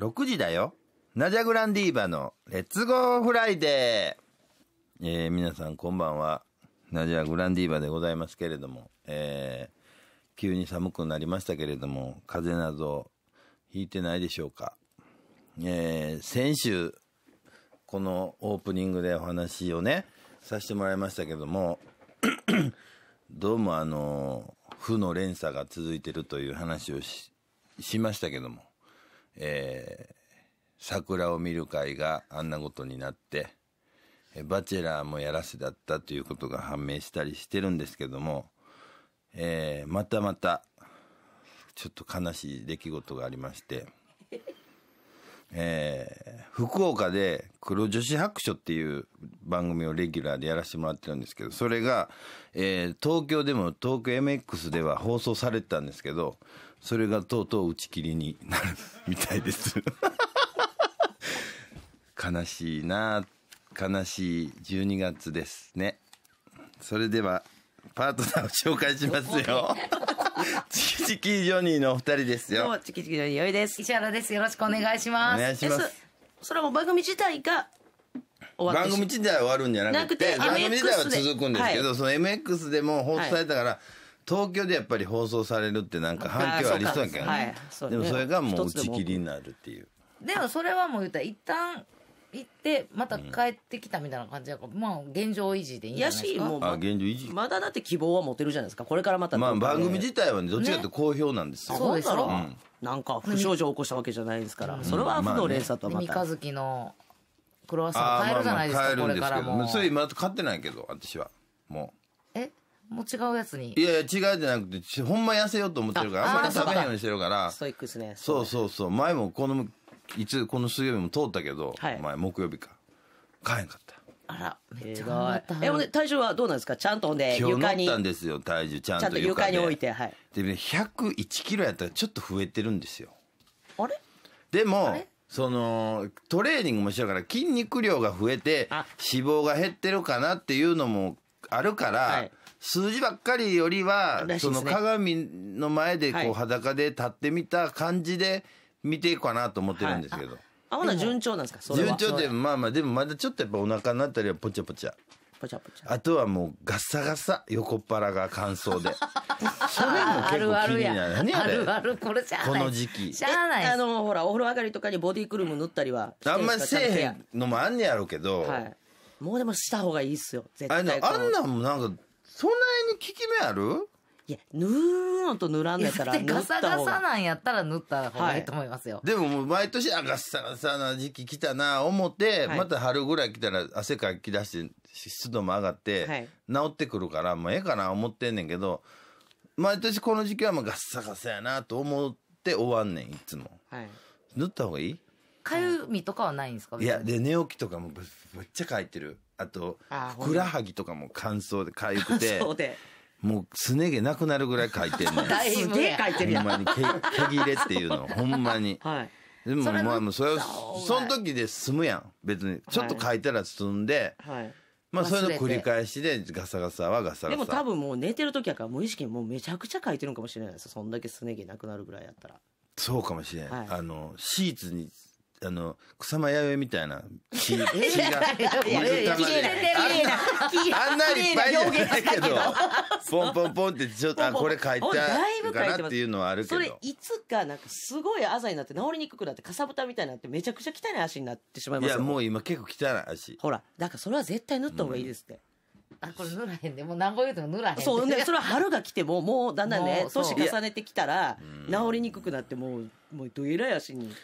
6時だよ。ナジャグランディーバのレッツゴーフライデー。えー、皆さんこんばんは。ナジャグランディーバでございますけれども、えー、急に寒くなりましたけれども、風邪などひいてないでしょうか。えー、先週、このオープニングでお話をね、させてもらいましたけども、どうもあの、負の連鎖が続いてるという話をしましたけども、えー、桜を見る会があんなことになって、バチェラーもやらせだったということが判明したりしてるんですけども、えー、またまた、ちょっと悲しい出来事がありまして、えー、福岡で黒女子白書っていう番組をレギュラーでやらせてもらってるんですけど、それが、えー、東京でも東京 MX では放送されてたんですけど、それがとうとう打ち切りになるみたいです悲しいな悲しい12月ですねそれではパートナーを紹介しますよチキチキジョニーのお二人ですよどうもチキチキジョニーよいです石原ですよろしくお願いしますお願いしますそれはもう番組自体が番組自体は終わるんじゃなくて番組自体は続くんですけど、はい、その MX でも放送されたから、はい東京でやっぱり放送されるってなんか反響ありそうやけどね、でもそれがもう打ち切りになるっていうでもそれはもう言ったら一旦行ってまた帰ってきたみたいな感じやから、うん、まあ現状維持でいいんじゃないですかもま、現状維持まだだって希望は持てるじゃないですかこれからまたまあ番組自体は、ね、どっちかって好評なんですよ、ね、そうですよ、うん、なんか不祥事を起こしたわけじゃないですから、うん、それは負の連鎖とはまた、三日月のクロワッサン買えるじゃないですか、まあ、これからもそれ今買ってないけど私はもうもう違うやつに。いやいや、違うじゃなくて、ほんま痩せようと思ってるから、あんまり食べへんようにしてるから。ストイックですね。そうそうそう。前もこの、いつ、この水曜日も通ったけど、はい、前木曜日か。買えんかった。あら、めっちゃ頑張った。え、ほんで、体重はどうなんですかちゃんとほんで、床に。今日乗ったんですよ、体重。ちゃんと床に置いて、はい。で、ね、101キロやったらちょっと増えてるんですよ。あれでも、そのトレーニングもしてるから筋肉量が増えて脂肪が減ってるかなっていうのもあるから、はい、数字ばっかりよりは、ね、その鏡の前でこう裸で立ってみた感じで見ていこうかなと思ってるんですけど。はい、あ、ほな順調なんですか順調で、まあまあ、でもまだちょっとやっぱお腹になったりはぽちゃぽちゃ。ポチャポチャあとはもうガサガサ横っ腹が乾燥で それも結構気になる何あれあるこれじゃこの時期しゃあないあのほらお風呂上がりとかにボディクルーム塗ったりはあんまりせえへんのもあんねやろうけど、はい、もうでもした方がいいっすよ絶対ああんなんもなんかそんなに効き目あるいや、塗るのと塗らんのやったら塗ガサガサなんやったら塗った方がいいと思いますよ。はい、でももう毎年、あ、ガサガサな時期来たな、思って、はい、また春ぐらい来たら汗かき出して、湿度も上がって、はい、治ってくるから、もうええかな思ってんねんけど、毎年この時期はもうガサガサやなと思って終わんねん、いつも。はい、塗った方がいいかゆみとかはないんですかいや、で、寝起きとかもぶっちゃかいてる。あと、ふくらはぎとかも乾燥で痒くて。そうで。もうすね毛なくなるぐらい書いてんねん。すげえ書いてるやん。ほんまに毛、毛切れっていうの、ほんまに。はい。でも、まあ、もうそれは、その時で済むやん。別に。ちょっと書いたら済んで、はい。まあ、そういうの繰り返しで、ガサガサはガサガサ。でも多分もう寝てる時やから、無意識にもうめちゃくちゃ書いてるかもしれないですそんだけすね毛なくなるぐらいやったら。そうかもしれん。はい、あの、シーツにあの、草間弥生みたいな血、木が、水玉で。あんなにいっぱいじゃないけど、ポンポンポンってちょっと、あ、これ書いるかなっていうのはあるけど。それ、いつかなんかすごい朝になって治りにくくなって、かさぶたみたいになってめちゃくちゃ汚い足になってしまいますいや、もう今結構汚い足。ほら、だからそれは絶対塗った方がいいですって。あ、これ塗らへんで、もう何ぼ言うても塗らへん。そう、ね、それは春が来ても、もうだんだんね、年重ねてきたら、治りにくくなって、もう、もうどえらい足に。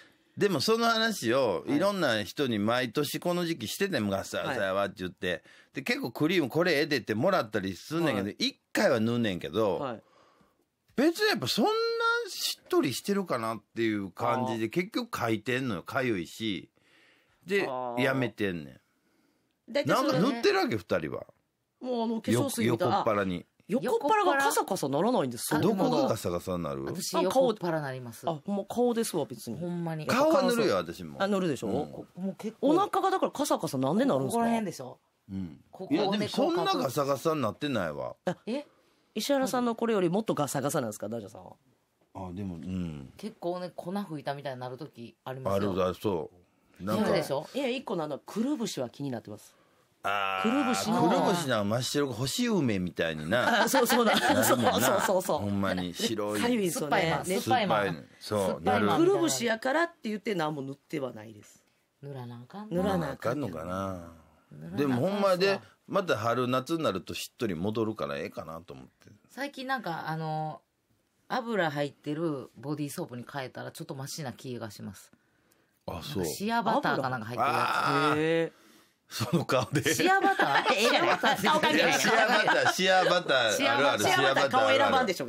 でもその話をいろんな人に毎年この時期しててッサさ、サやわって言って、で、結構クリームこれ得てってもらったりすんねんけど、一、回は塗んねんけど、別にやっぱそんなしっとりしてるかなっていう感じで結局書いてんのよ。かゆいし。で、やめてんねん。なんか塗ってるわけ、二人は。もうあの化粧水みたいな。横っ腹に。横っ腹がカサカサならないんですどこがカサカサになる私、横っ腹なります。あ、もう顔ですわ、別に。ほんまに。顔は塗るよ、私も。あ、塗るでしょ、うもう結構。お腹がだからカサカサなんでなるんですかここら辺でしょうん。ここいや、でもそんなカサカサになってないわ。え石原さんのこれよりもっとガサガサなんですか、ダジャさんは。あ、でも、うん。結構ね、粉吹いたみたいになる時きありますよあるだ、そう。なんか。いや、一個のあの、くるぶしは気になってます。くるぶしのくるぶしの真っ白が星梅みたいになあそうそうだそうそうそうそうほんまに白いカ酸っぱいね酸っぱいそうなるくるぶしやからって言って何も塗ってはないです塗らなあかん塗らなあかんのかなでもほんまでまた春夏になるとしっとり戻るからええかなと思って最近なんかあの油入ってるボディーソープに変えたらちょっとマシな気がしますあそうシアバターかなんか入ってるやつへえその顔で。シアバター顔関係ない。シアバター、シアバター、あるある、シアバター。顔選ばんでしょ、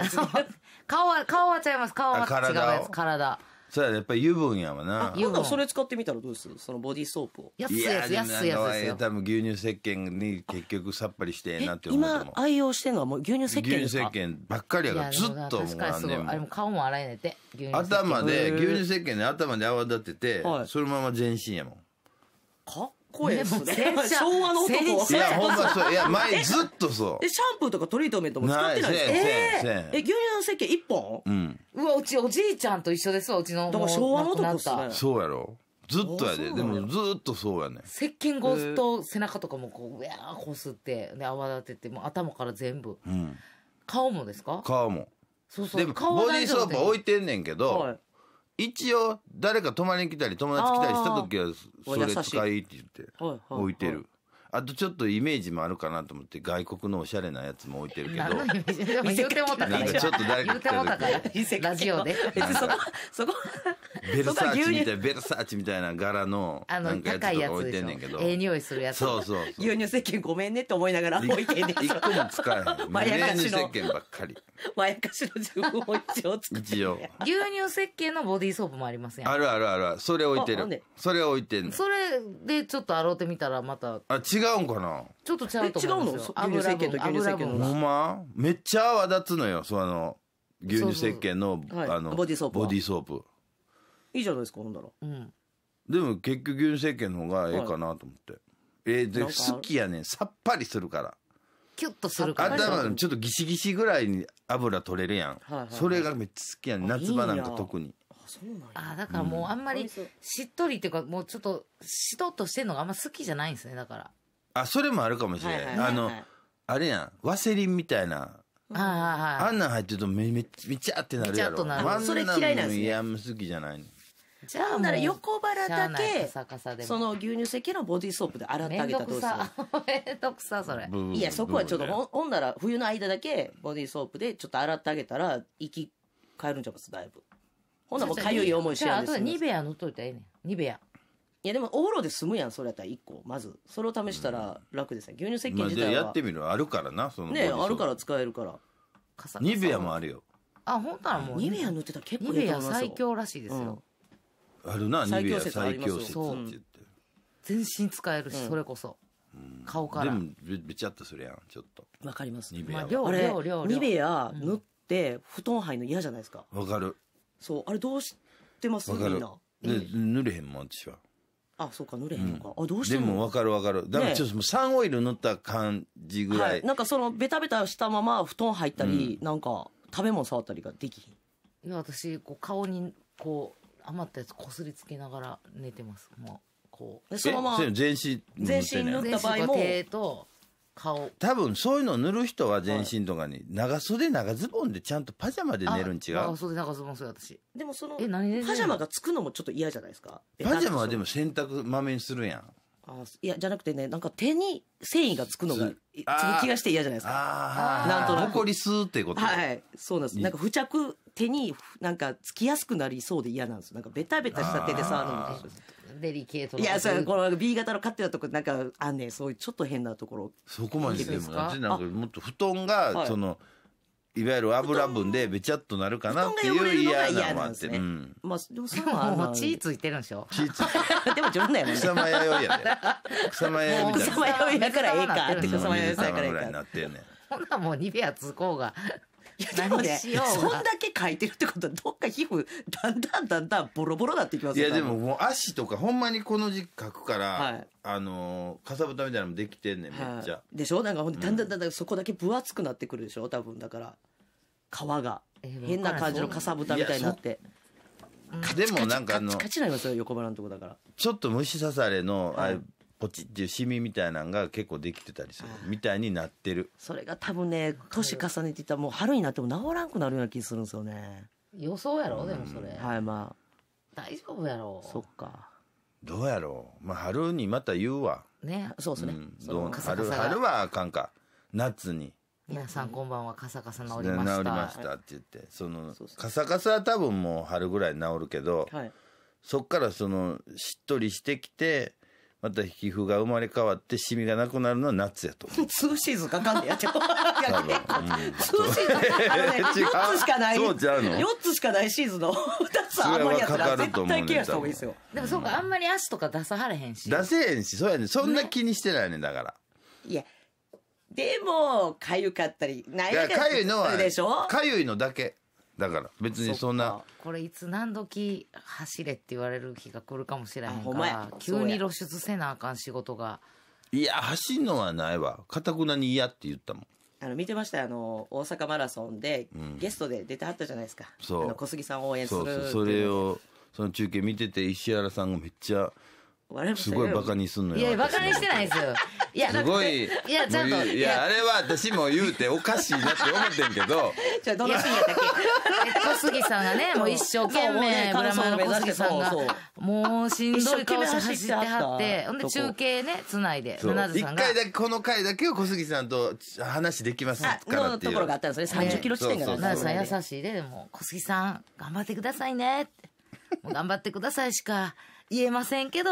顔は、顔は違います。顔は違います。体。そうや、やっぱり油分やわな。それ使ってみたらどうするそのボディーソープを。安いやつ、安いやつすよ。多分牛乳石鹸に結局さっぱりしてえなって思う今愛用してるのはもう牛乳石鹸牛乳石鹸ばっかりやから、ずっともう何年も。あれも顔も洗えねて。牛乳頭で、牛乳石鹸で頭で泡立てて、そのまま全身やもん。か声もね。昭和の男は。いや、ほんまそう。いや、前ずっとそう。で、シャンプーとかトリートメントも使ってないですかえ牛乳の石鹸一本うん。うわ、うちおじいちゃんと一緒ですわ、うちの。だから昭和の男っすそうやろ。ずっとやで。でもずっとそうやね。石鹸ースト背中とかもこう、うわーこすって、で、泡立てて、もう頭から全部。うん。顔もですか顔も。そうそう。でも、ボディーソープ置いてんねんけど、はい一応誰か泊まりに来たり友達来たりした時はそれ使いって言って置いてるあとちょっとイメージもあるかなと思って外国のおしゃれなやつも置いてるけど何の言てもたちょっと誰か言てもたからラジオでそこそこベルサーチみたいベルサーチみたいな柄のあの高いやつええ匂いするやつそうそう牛乳石鹸ごめんねって思いながら置いてんねん一個も使えへん石鹸ばっかりまやかしの自分一応使牛乳石鹸のボディーソープもありますやんあるあるあるそれ置いてるそれ置いてんそれでちょっと洗うてみたらまたあ違うんかなちょっと違うと思うんですよ。違うの牛乳石鹸と牛乳石鹸のほんまめっちゃ泡立つのよ。その、牛乳石鹸の、そあの、ボディーソープボディーソープ。いいじゃないですか、ほんだら。うん。でも結局牛乳石鹸の方がええかなと思って。えーで、好きやねん。さっぱりするから。キュッとするから。頭ちょっとギシギシぐらいに油取れるやん。はいはいはいそれがめっちゃ好きやねん。夏場なんか特に。あ、そうなんあだからもうあんまりしっとりっていうかもうちょっとしとっとしてるのがあんま好きじゃないんですねだからあそれもあるかもしれない、あの、あれやんワセリンみたいなあんなん入ってるとめめめちゃってなるやろなるそれ嫌いなんですねいじゃないじゃあなら横腹だけその牛乳石のボディーソープで洗ってあげたらどるめんどくさそれいやそこはちょっとほほんなら冬の間だけボディーソープでちょっと洗ってあげたら息変えるんちゃいますだいぶほんならもうかゆい思いしやんですじゃあとでニベア塗っといたらええねんニベアいやでもオーロで済むやんそれやったら1個まずそれを試したら楽ですね、牛乳石鹸まあ、自じゃあ体やってみるあるからなそのねあるから使えるからカサカサニベアもあるよあ本当はもうニベア塗ってたら結構ニベア最強らしいですよ、うんあるなニベア最強強説あってりますよ言って全身使えるし、それこそ顔からでもべべちゃっとするやんちょっとわかりますニベアまあ量れ量量量ニベア塗って布団入るの嫌じゃないですかわかるそうあれどうしてますわみんなで塗れへんもん私はあ、そうか、塗れへんのか。うん、あ、どうしても。でも分かる分かる。だからちょっとサンオイル塗った感じぐらい。はい、なんかそのベタベタしたまま布団入ったり、うん、なんか食べ物触ったりができひん。私、こう顔にこう余ったやつこすりつけながら寝てます。もう、こう。で、そのまま。全身塗った場合も。手と顔多分そういうの塗る人は全身とかに、長袖長ズボンでちゃんとパジャマで寝るん違う長袖長ズボンそれ私でもそのえ何パジャマがつくのもちょっと嫌じゃないですかパジャマはでも洗濯まめにするやんあいやじゃなくてねなんか手に繊維がつくのがつく気がして嫌じゃないですかなんとなくほ吸うっていうことはいそうなんですなんか付着手になんかつきやすくなりそうで嫌なんですなんかベタベタした手で触るのもデリケートいやそこの B 型の勝手なとこなんかあんねそういうちょっと変なところそこまででもなんかもっと布団がその、いわゆる油分でべちゃっとなるかなっていう嫌なのもあって。ねうん、まあ、でも血ついてるんでしょ血ついてる。でも自分だよね。草間弥生やで。草間弥生草間弥生だからええかって草間弥生からええか。ほ んなもうニベア通行がいやでもでそんだけ書いてるってことはどっか皮膚だんだんだんだんボロボロなってきますいやでももう足とかほんまにこの字書くから、はい、あのかさぶたみたいなのもできてんねんめっちゃ、でしょなんかほんでだんだんだんだんそこだけ分厚くなってくるでしょ多分だから皮が変な感じのかさぶたみたいになって。でもなんかあの、ちょっと虫刺されの、はい、ポチっていうシミみたいなのが結構できてたりするみたいになってるそれが多分ね年重ねていったらもう春になっても治らんくなるような気するんですよね予想やろでもそれ、はいまあ大丈夫やろそっかどうやろうまあ春にまた言うわねそうですね、うん、どう春春はあかんか夏に皆さんこんばんはカサカサ治りました治りましたって言ってそのカサカサは多分もう春ぐらい治るけど、はい、そっからそのしっとりしてきてまた皮膚が生まれ変わってシミがなくなるのは夏やと思ツーシーズンかかんねや、っちゃうんツーシーズン、かね、つしかない、そうゃの4つしかないシーズンの2つあんまりやったら絶対ケアした方がいいですよ。でもそうか、あんまり足とか出さはれへんし。出せへんし、そうやねんそんな気にしてないねんだから。いや、でも、かゆかったり、ないのでしょかゆいのだけ。だから別にそんなこれいつ何時走れって言われる日が来るかもしれへんから急に露出せなあかん仕事がいや走んのはないわかたくなに嫌って言ったもんあの見てましたあの大阪マラソンで、ゲストで出てはったじゃないですかあの小杉さんを応援するそうそうそれをその中継見てて石原さんがめっちゃ笑すごいバカにすんのよ。いやバカにしてないですよいやすごい。いやちゃんといや、あれは私も言うておかしいなって思ってんけど、じゃあどのシーンやったっけ小杉さんがねもう一生懸命ねブラマの小杉さんがもうしんどい顔して走ってはってほんで中継ねつないでそう七一津さんが回だけ、この回だけを小杉さんと話できますかあらってところがあったんですよね30キロ地点があっ七たさん優しいででも「小杉さん頑張ってくださいね」って「頑張ってください」しか言えませんけど、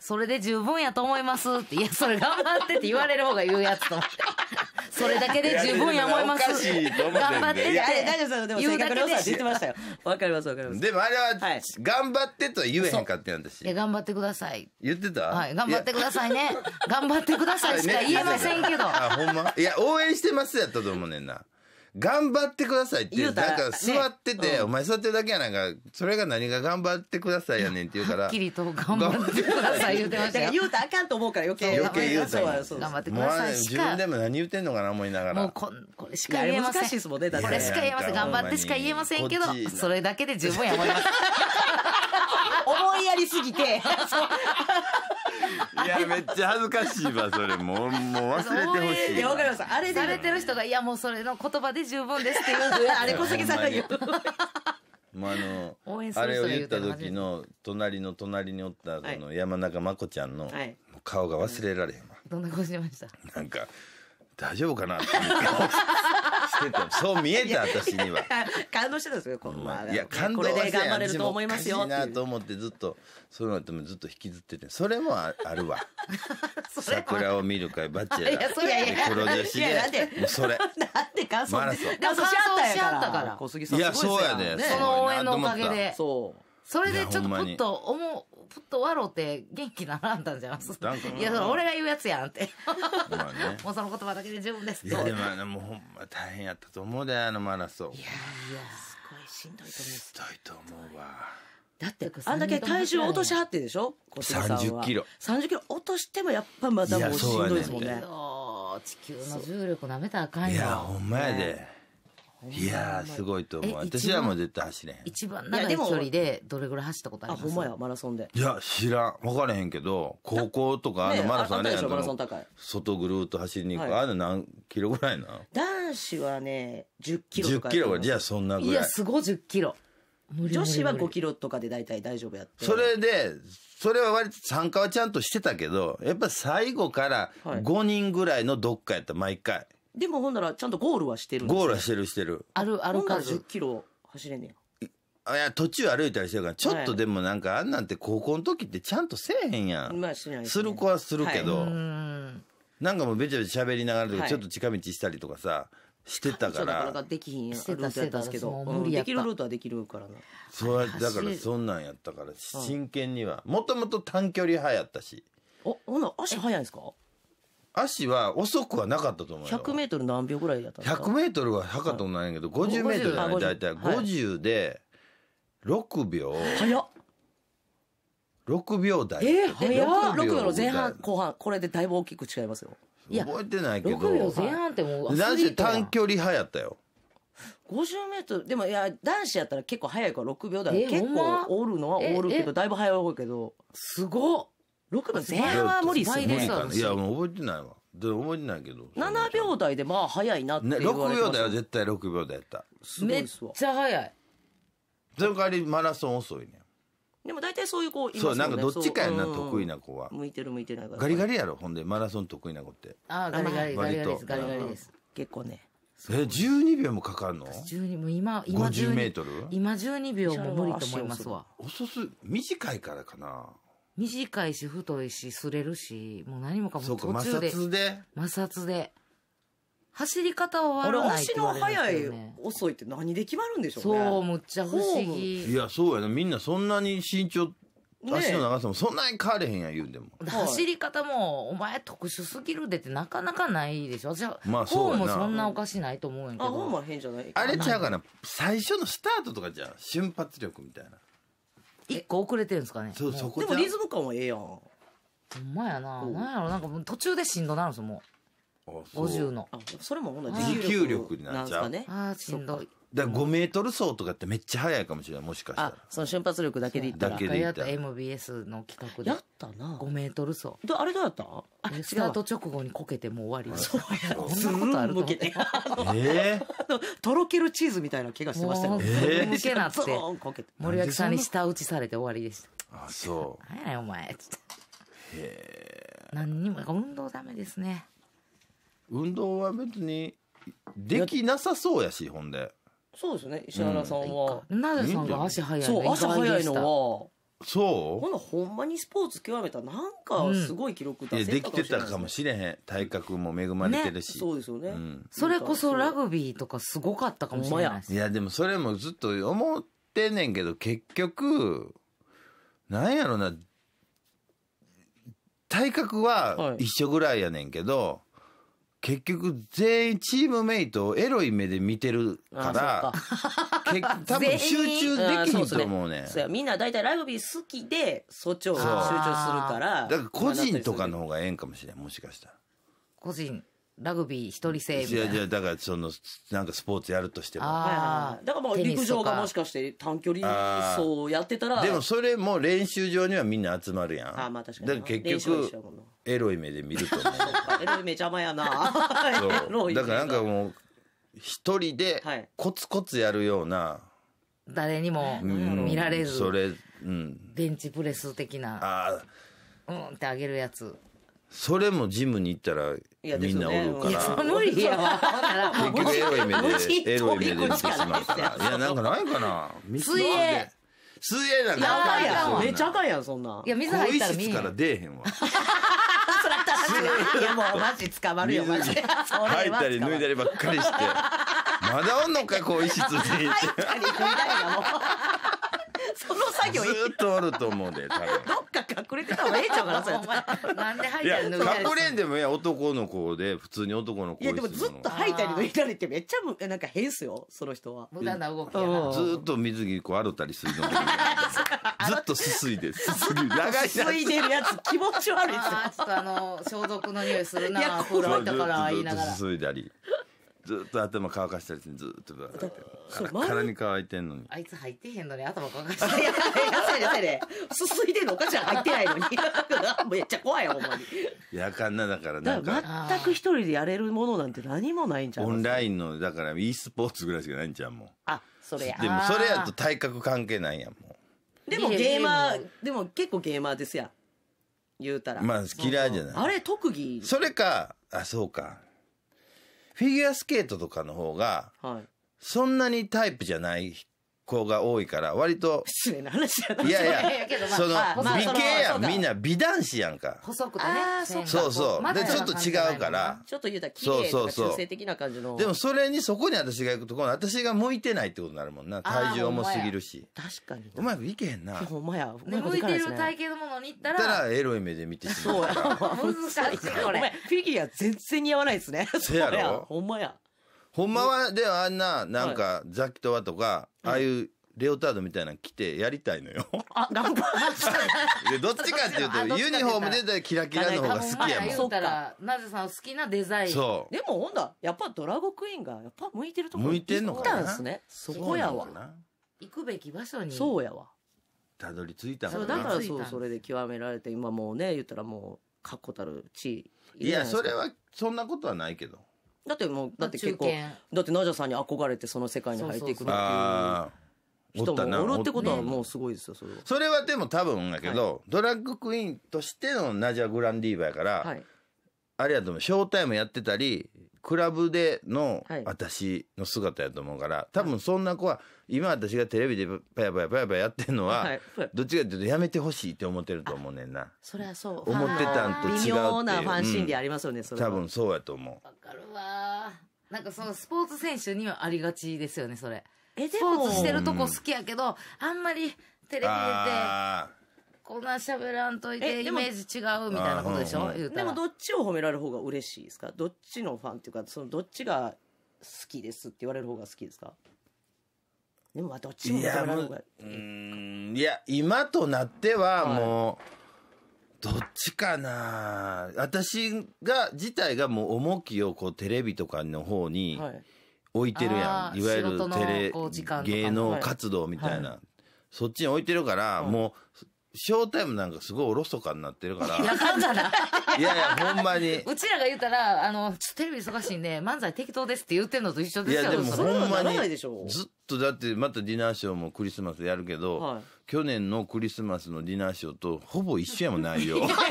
それで十分やと思いますって、いや、それ頑張ってって言われる方が言うやつと それだけで十分や思います。頑張ってって。大丈夫でも正確におさ言ってましたよ。わかります、わかります。でもあれは、頑張ってとは言えへんかったやん私。いや、頑張ってください。言ってたはい、頑張ってくださいね。頑張ってくださいしか言えませんけど。あ、ほんまいや、応援してますやったと思うねんな。頑張ってくださいって言うたらなんか座ってて、うんお前座ってるだけやなんかそれが何が頑張ってくださいやねんって言うからはっきりと頑張ってください言うてまだしたよ。言うたらあかんと思うから余計余計言うたらそう頑張ってください自分でも何言ってんのかな思いながもうらここれしか言えませ難んしいですもんねだってこれしか言えません頑張ってしか言えませんけどそれだけで十分や思います 思いやりすぎて いや、めっちゃ恥ずかしいわ、それ。もう、もう忘れてほしい。いかります。あれで。されてる人が、いや、もうそれの言葉で十分ですっていう、あれ小杉さんが言う。まあ、あの、あれを言った時の、隣の隣におった、その山中真子ちゃんの、顔が忘れられへんわ。どんな顔してましたなんか、大丈夫かなってそう見えた私には感動してたんですよこの、いや感動これで頑張れると思いますよいなと思ってずっとそういうのとずっと引きずっててそれもあるわ桜を見る会バッチェラーいやそれ黒女子でもうそれなんで感想ったから小杉さんいやそうやねその応援のおかげでそうそれでちょっとプッと思う、ポッと笑うて元気ならんだんじゃないですか。いや、それ俺が言うやつやんって。ね。もうその言葉だけで十分ですいや、でも、あの、もうほんま大変やったと思うで、あのマラソン。いやいや、すごいしんどいと思う。しんどいと思うわ。だって、あんだけ体重落としはってでしょ30キロ。30キロ落としてもやっぱまたもうしんどいですもんね。ね地球の重力舐めたらあかんよ。いや、ほんまやで。いやーすごいと思う私はもう絶対走れへん一番長いで距離でどれぐらい走ったことありあますほんまやマラソンでいや知らん分からへんけど高校とかあのマラソンあれやんマラソン高い外ぐるーっと走りに行く、あれ何キロぐらいな男子はね10キロ10キロはじゃあそんなぐいいやすごい10キロ女子は5キロとかで大体大丈夫やってそれでそれは割と参加はちゃんとしてたけどやっぱ最後からはい5人ぐらいのどっかやった毎回でもほんならちゃんとゴールはしてるんですゴールはしてるしてる。ある、あるほんなら10キロ走れんねや。あいや、途中歩いたりしてるから、ちょっとでもなんか、あんなんて高校の時ってちゃんとせえへんやん。まあしないすねる子はするけど、うーなんかもうべちゃべちゃ喋りながらとか、ちょっと近道したりとかさ、してたかなから、かできひんルしてたんですけど、してたもう無理やったうんできるルートはできるからな。そうやだからそんなんやったから、真剣には。もともと短距離派やったし。お、ほんな足速いんですか足は遅くはなかったと思うよ。100メートル何秒ぐらいやったんですか ?100 メートルは測ったことないんやけど、50メートルだね、大体。50で、6秒。早っ。6秒台。えー、早っ !6 秒の前半、後半。これでだいぶ大きく違いますよ。覚えてないけど。6秒前半ってもう、なん短距離派やったよ。50メートル、でもいや、男子やったら結構早いから6秒台。えー、結構おるのはおるけど、だいぶ早い方けど。すごっ六秒前半は無理ですよね。いや、もう覚えてないわ。で覚えてないけど。7秒台でまあ早いなって言われてま、ね、6秒台は絶対6秒台やった。めっちゃ早い。その代わりマラソン遅いね。でも大体そういう子いますよね。そう、なんかどっちかやな、得意な子は。向いてる向いてないから。ガリガリやろ、ほんで、マラソン得意な子って。ああ、ガリガリ、ガリガリです、ガリガリです。結構ね。え、12秒もかかるの ?12 も今、今50メートル今12秒も無理と思いますわ。遅す、短いからかな。短いし太いし擦れるしもう何もかもそうか途摩中で擦で摩擦で走り方はあ悪ないって足言のわれる速いよ遅いって何で決まるんでしょうねそうむっちゃ不思議いやそうやなみんなそんなに身長ね足の長さもそんなに変われへんや言うんでも走り方もお前特殊すぎるでってなかなかないでしょじゃあ、まあそうやなもそんなおかしないと思うんやけあほんど変じゃないあれちゃうかな最初のスタートとかじゃん瞬発力みたいな一個遅れてるんですかね。そう、そこでもリズム感はええやん。ほんまやな。なんやろ、なんかもう途中でしんどなるんですよ、もう。50の。あ、それも同じ。持久力になっちゃう。んかね。ああ、しんどい。だ5メートル走とかってめっちゃ速いかもしれないもしかしたらあその瞬発力だけでいったらだけでやった MBS の企画でやったな5メートル走あれどうやったあでスタート直後にこけてもう終わりそうやそんなことあると思ってえあのとろけるチーズみたいな気がしてましたけど。うえー向けなってこけて森脇さんに舌打ちされて終わりでしたあそ「何やねんお前」つって何にも運動ダメですね運動は別にできなさそうやしほんでそうですね石原さんは、なぜさんが足早いそう足早いのはそうほなほんまにスポーツ極めたなんかすごい記録出せできてたかもしれへん体格も恵まれてるし、そうですよね、それこそラグビーとかすごかったかもしれないいやでもそれもずっと思ってんねんけど結局なんやろな体格は一緒ぐらいやねんけど、結局全員チームメイトをエロい目で見てるから結局多分 集中できひんと思うねね、みんな大体ラグビー好きでそっちを集中するからだから個人とかの方がええんかもしれんもしかしたら個人ラグビー一人制みたいな。いやいや、だからその、なんかスポーツやるとしても。ああ。だからまあ陸上がもしかして短距離そうやってたら。でもそれも練習場にはみんな集まるやん。あまあ確かに。結局、エロい目で見ると思う。エロい目邪魔やな。そう。だからなんかもう、一人でコツコツやるような。誰にも見られず。それ、うん。ベンチプレス的な。ああ。うんってあげるやつ。それもジムに行ったらみんなおるから、無理やわ結局エロい目でエロい目で見てしまうらいやなんかないかな水泳水泳なんかやんめちゃあかんやんそんないや水入ったらから出えへんわそれ私いやもうマジ捕まるよマジ入ったり脱いだりばっかりして まだおんのか更衣入ったり脱いだりがもう その作業ずっとあると思うで多分 どっか隠れてた方がええちゃうから それなんでハイいタやイ脱がれ隠れんでもいや男の子で普通に男の子いやでもずっと履いたり脱いだりってめっちゃむなんか変っすよその人は無駄な動きやなずっと水着こうあるたりするのずっとすすいですすぎ長いなついでるやつ気持ち悪いっすよちょっとあの消毒の匂いするいやなこ風呂入ったから言いながらすすいだりずっと頭乾かしたりしてずっとそう体に乾いてんのにあいつ入ってへんのに頭乾かしてやさやさですすいでんのおかしら入ってないのに めっちゃ怖いほんまにやかんなだからなんか全く一人でやれるものなんて何もないんじゃんオンラインのだから e スポーツぐらいしかないんじゃんもうあそれやでもそれやと体格関係ないやんもうでもゲーマーでも結構ゲーマーですやん言うたらまあ嫌いじゃないあれ特技それかあそうかフィギュアスケートとかの方が、そんなにタイプじゃない子が多いから、割と。失礼な話じゃない。いやいや、その、美形やん、みんな美男子やんか。細くてね。そうそう。で、ちょっと違うから。ちょっと言うたら、綺麗とか中性的な感じの。でもそれに、そこに私が行くと、この私が向いてないってことになるもんな。体重重すぎるし。確かに。うまくいけへんな。ほんまや。向いてる体型のものに行ったら。エロい目で見てしまう。そう 難しい、これ。フィギュア全然似合わないですね。そうやろ ほんまや。ほんまは、ではあんな、なんか、ザキとはとか、ああいう、レオタードみたいなの着てやりたいのよ。あ、頑張 っで、どっちかっていうと、ユニフォームでたらキラキラの方が好きやもん。そうか。なぜさん好きなデザイン。そう。でもほんだ、やっぱドラゴクイーンが、やっぱ向いてるとこ向いてんのかな。たんすね。そこやわ。行くべき場所に。そうやわ。たどり着いたそう、だからそう、それで極められて、今もうね、言ったらもう、確固たる地位。いや、それは、そんなことはないけど。だってもうだって結構だってナジャさんに憧れてその世界に入っていくっていう人もおるってことはもうすごいですよそれは、それはでも多分だけど、はい、ドラッグクイーンとしてのナジャ・グランディーバやから、はい、あれやと思うショータイムやってたりクラブでの私の姿やと思うから、多分そんな子は今私がテレビでパヤパヤパヤパヤやってんのは、はいどっちかというとやめてほしいって思ってると思うねんなそれはそう思ってたんと違うって微妙なファン心理ありますよね、それ多分そうやと思うわかるわなんかそのスポーツ選手にはありがちですよねそれえスでポーツしてるとこ好きやけどあんまりテレビ出てこんな喋らんといて、イメージ違うみたいなことでしょ、うんうん、でもどっちを褒められる方が嬉しいですかどっちのファンっていうか、そのどっちが好きですって言われる方が好きですかでもまあどっちも求められる方がいや今となってはもう、はい、どっちかな私が自体がもう重きをこうテレビとかの方に置いてるやん、い、わゆるテレ芸能活動みたいな、はい、そっちに置いてるから、もうショータイムなんかすごいおろそかになってるから。なかんな。いやいや、ほんまに。うちらが言ったら、あの、ちょっとテレビ忙しいんで、漫才適当ですって言ってんのと一緒ですよ。いや、でもほんまに。ずっとだって、またディナーショーもクリスマスやるけど、はい、去年のクリスマスのディナーショーとほぼ一緒やもな いよ。いやそれでもや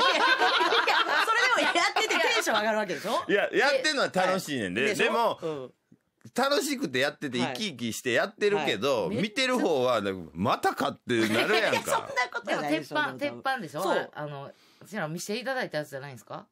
っててテンション上がるわけでしょいや、やってんのは楽しいねんで、ででも、うん楽しくてやってて生き生きしてやってるけど、見てる方はまたかってなるやんか そんなことない鉄板鉄板でしょそうあのちら見せていただいたやつじゃないですか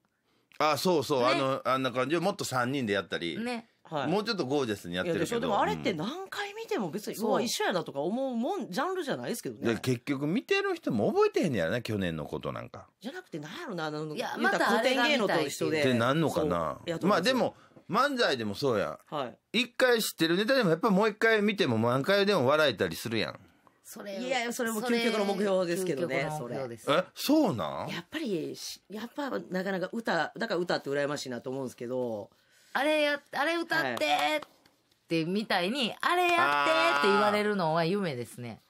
あそうそう、ね、あのあんな感じもっと三人でやったりねはい、もうちょっとゴージャスにやってるけどでもあれって何回見ても別にうわ一緒やなとか思うもんジャンルじゃないですけどね結局見てる人も覚えてへんねやな去年のことなんかじゃなくて何やろなあのいやまた古典芸能と一緒でってなんのかなまあでも漫才でもそうやはい一回知ってるネタでもやっぱもう一回見ても何回でも笑えたりするやんそれいやいやそれも究極の目標ですけどねそれえそうなんやっぱりやっぱなかなか歌だから歌って羨ましいなと思うんですけどあれやあれ歌ってってみたいに、あれやってって言われるのは夢ですね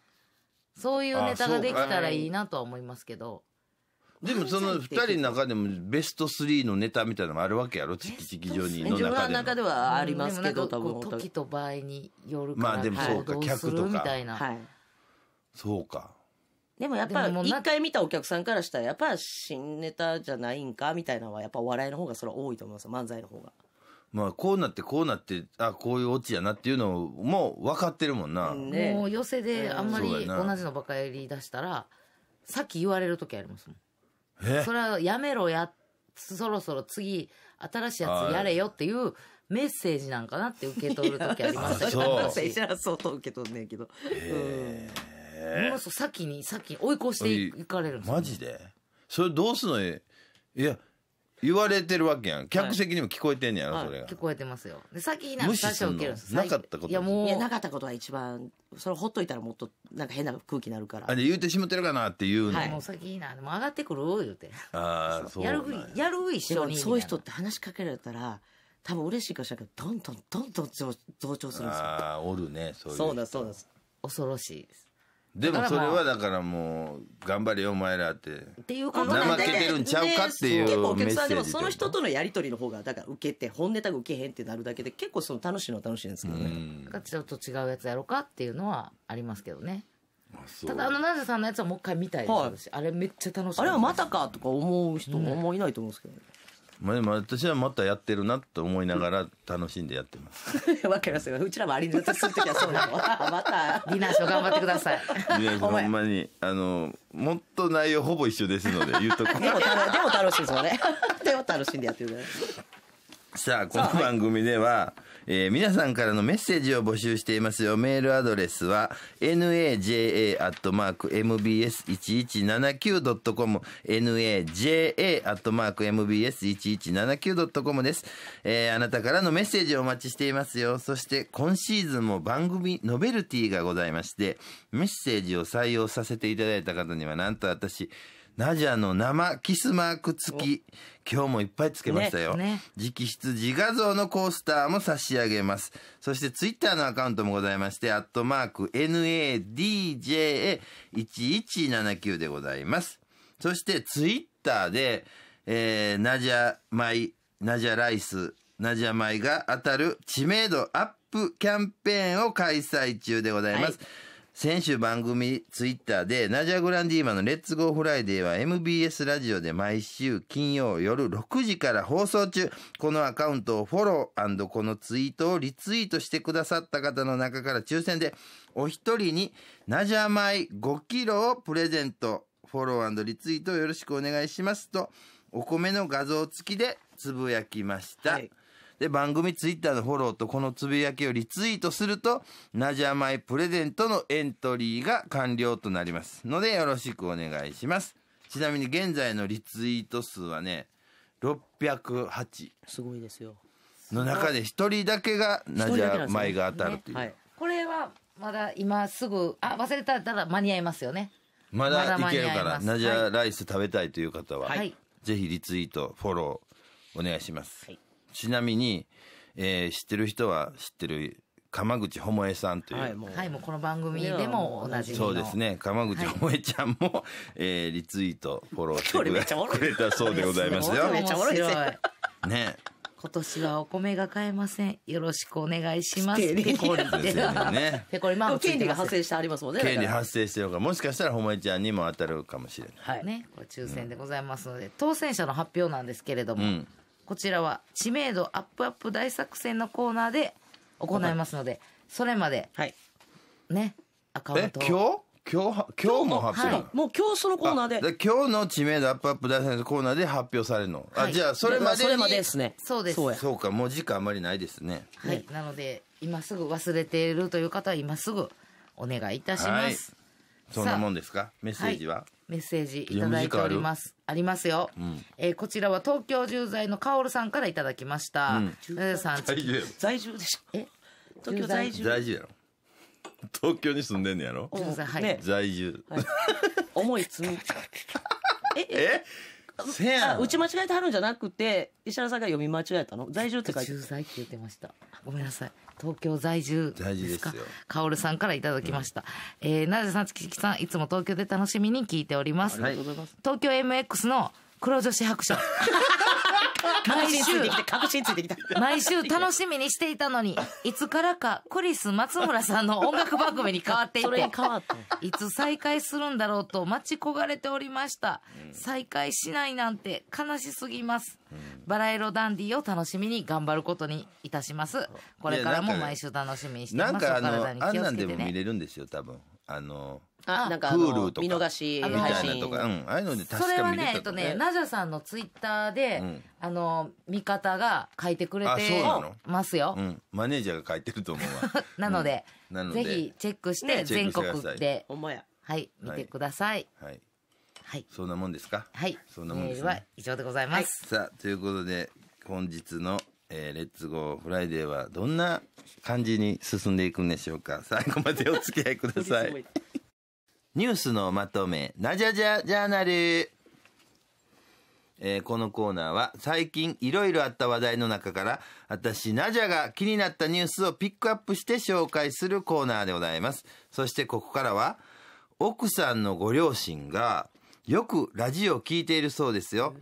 そういうネタができたらいいなとは思いますけどでもその二人の中でもベスト3のネタみたいなのもあるわけやろチキチキ上にの中で中ではありますけど、うん、多分時と場合によるからまあでもそうか、はい、客とかみたいな、はい、そうかでもやっぱ1回見たお客さんからしたらやっぱ新ネタじゃないんかみたいなのはやっぱお笑いの方がそれは多いと思います漫才の方が。まあこうなってこうなってあこういうオチやなっていうのも分かってるもんな、ね、もう寄せであんまり同じのばかり出したら、さっき言われる時ありますもんそれはやめろや、そろそろ次、新しいやつやれよっていうメッセージなんかなって受け取る時ありましたけど。石原相当受け取んねえけど。へー。ものすご先に、先に追い越していかれるんですよ、ね。マジでそれどうすのいや、言われてるわけやん客席にも聞こえてんやろ、それが聞こえてますよで先になんか最初受けるんですなかったこといやもういやなかったことは一番それほっといたらもっとなんか変な空気になるからあで言うてしもてるかなって言うの、はい、もう先になもう上がってくる言うてああそうやるやる一緒にそういう人って話しかけられたら多分嬉しいかしらけどどんどんどんどん同調するんですよああおるねそういうそうだそうだ。恐ろしいですでもそれはだからもう頑張れよお前らってっていうことなんで怠けてるんちゃうかっていう結構お客さんでもその人とのやり取りの方がだから受けて本ネタが受けへんってなるだけで結構その楽しいのは楽しいんですけどね、うちょっと違うやつやろうかっていうのはありますけどねただあのなぜさんのやつはもう一回見たいです、はいあれめっちゃ楽しいあれはまたかとか思う人もあんまいないと思うんですけどね、まあ、でも私はまたやってるなと思いながら楽しんでやってます。わかりますよ。うちらもありのとするときはそうなの。また。ディナーショー頑張ってください。ディナーショーほんまに、あの、もっと内容ほぼ一緒ですので、言うとこ。でも楽、でも楽しいですよね。でも楽しんでやってるさあ、この番組では、はいえー、皆さんからのメッセージを募集していますよ。メールアドレスは、naja.mbs1179.com、naja.mbs1179.com です。えー、あなたからのメッセージをお待ちしていますよ。そして、今シーズンも番組ノベルティがございまして、メッセージを採用させていただいた方には、なんと私、ナジャの生キスマーク付き。今日もいっぱいつけましたよ。ねね、直筆自画像のコースターも差し上げます。そしてツイッターのアカウントもございまして、アットマーク NADJA1179 でございます。そしてツイッターで、えー、ナジャマイ、ナジャライス、ナジャマイが当たる知名度アップキャンペーンを開催中でございます。はい先週番組ツイッターで、ナジャ・グランディーマのレッツゴーフライデーは MBS ラジオで毎週金曜夜6時から放送中。このアカウントをフォローこのツイートをリツイートしてくださった方の中から抽選で、お一人にナジャ米5キロをプレゼント。フォローリツイートをよろしくお願いしますと、お米の画像付きでつぶやきました。はいで、番組ツイッターのフォローとこのつぶやきをリツイートすると、ナジャマイプレゼントのエントリーが完了となりますので、よろしくお願いします。ちなみに現在のリツイート数はね、608。すごいですよ。の中で一人だけがナジャマイが当たるという。ねはい、これは、まだ今すぐ、あ、忘れたら間に合いますよね。まだいけるから、ナジャライス食べたいという方は、はい、ぜひリツイート、フォロー、お願いします。はいちなみに、えー、知ってる人は知ってる鎌口智恵さんという。はいもう、はい、もうこの番組でも同じそうですね。鎌口智恵ちゃんも、はい、えー、リツイート、フォローしてくれたそうでございますよ。めっちゃおもろいね。今年はお米が買えません。よろしくお願いします。ペコリで。ね。ペコリマー権利が発生してありますもんね。権利発生してるから、もしかしたらほまえちゃんにも当たるかもしれない。はい。ね。これ抽選でございますので、当選者の発表なんですけれども、うん、こちらは知名度アップアップ大作戦のコーナーで行いますので、それまで、はい、ね、アカウントを今日今日今日も発表なのもう今日そのコーナーで。で今日の知名度アップアップ大戦のコーナーで発表されるの、はあじゃあそれまでにそれまでですね。そうですそうそうかもう時間あまりないですねはい、なので今すぐ忘れているという方は今すぐお願いいたします。そんなもんですかメッセージは、メッセージいただいております。ありますよ、うん、えー、こちらは東京住在のカオルさんからいただきました。うん、さん在住でしょ。え東京在住。在住やろ。東京に住んでんのやろ。住在、はい、ね、在住。はい、重い罪。ええ。せや打ち間違えてはるんじゃなくて石原さんが読み間違えたの在住って書いて在って言ってましたごめんなさい東京在住ですか。カオルさんからいただきました。うん、えー、なぜさん、つきさん、いつも東京で楽しみに聞いております。はい、東京 MX の黒女子白書。毎週確信ついてきた。毎週楽しみにしていたのに、いつからかクリス松村さんの音楽番組に変わっていて、いつ再開するんだろうと待ち焦がれておりました。再開しないなんて悲しすぎます。バラ色ダンディを楽しみに頑張ることにいたします。これからも毎週楽しみにしています。なんか、ね、あの、あんなんでも見れるんですよ、多分。あの、なんかとか見逃しみた配いな信とか、うん、ああいうので確それはねえっとねナジャさんのツイッターで、うんあの見方が書いてくれてますようん、マネージャーが書いてると思うわ なので,、うんなのでぜひチェックして、全国ではい見てくださいはいはいそんなもんですかはい、そんなもんですは以上でございます、さあということで本日の、えーレッツゴーフライデー」はどんな感じに進んでいくんでしょうか最後までお付き合いください。ニュースのまとめ、ナジャジャジャーナル。えー、このコーナーは最近いろいろあった話題の中から私ナジャが気になったニュースをピックアップして紹介するコーナーでございます。そしてここからは奥さんのご両親がよくラジオを聞いているそうですよ。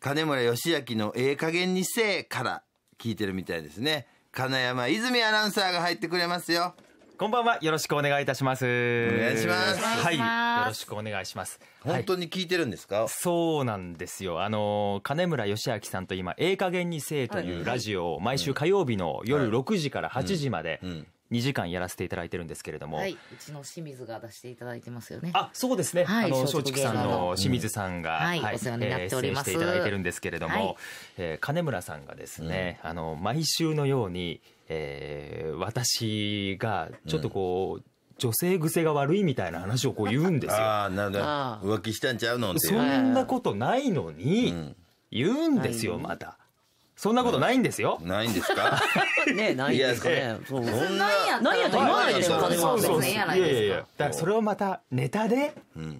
金村義明のええ加減にせえから聞いてるみたいですね。金山泉アナウンサーが入ってくれますよ。こんばんは。よろしくお願いいたします。お願いします。はい。よろしくお願いします。本当に聞いてるんですか、はい、そうなんですよ。あの、金村義明さんと今、ええ加減にせえというラジオを毎週火曜日の夜6時から8時まで、二時間やらせていただいてるんですけれども。はい。うちの清水が出していただいてますよね。あ、そうですね。はい、あの、松竹さんの清水さんが、はい、お世話になっておりしていただいてるんですけれども、はえ金村さんがですね、あの、毎週のように、えー、私がちょっとこう、うん、女性癖が悪いみたいな話をこう言うんですよ。ああ、なるほど。浮気したんちゃうのそんなことないのに、言うんですよ、また。そんなことないんですよ。ないんですか ねないんですかね。そんな、なんやと言わないでしょ、金村さん。いやいやいや。だからそれをまたネタで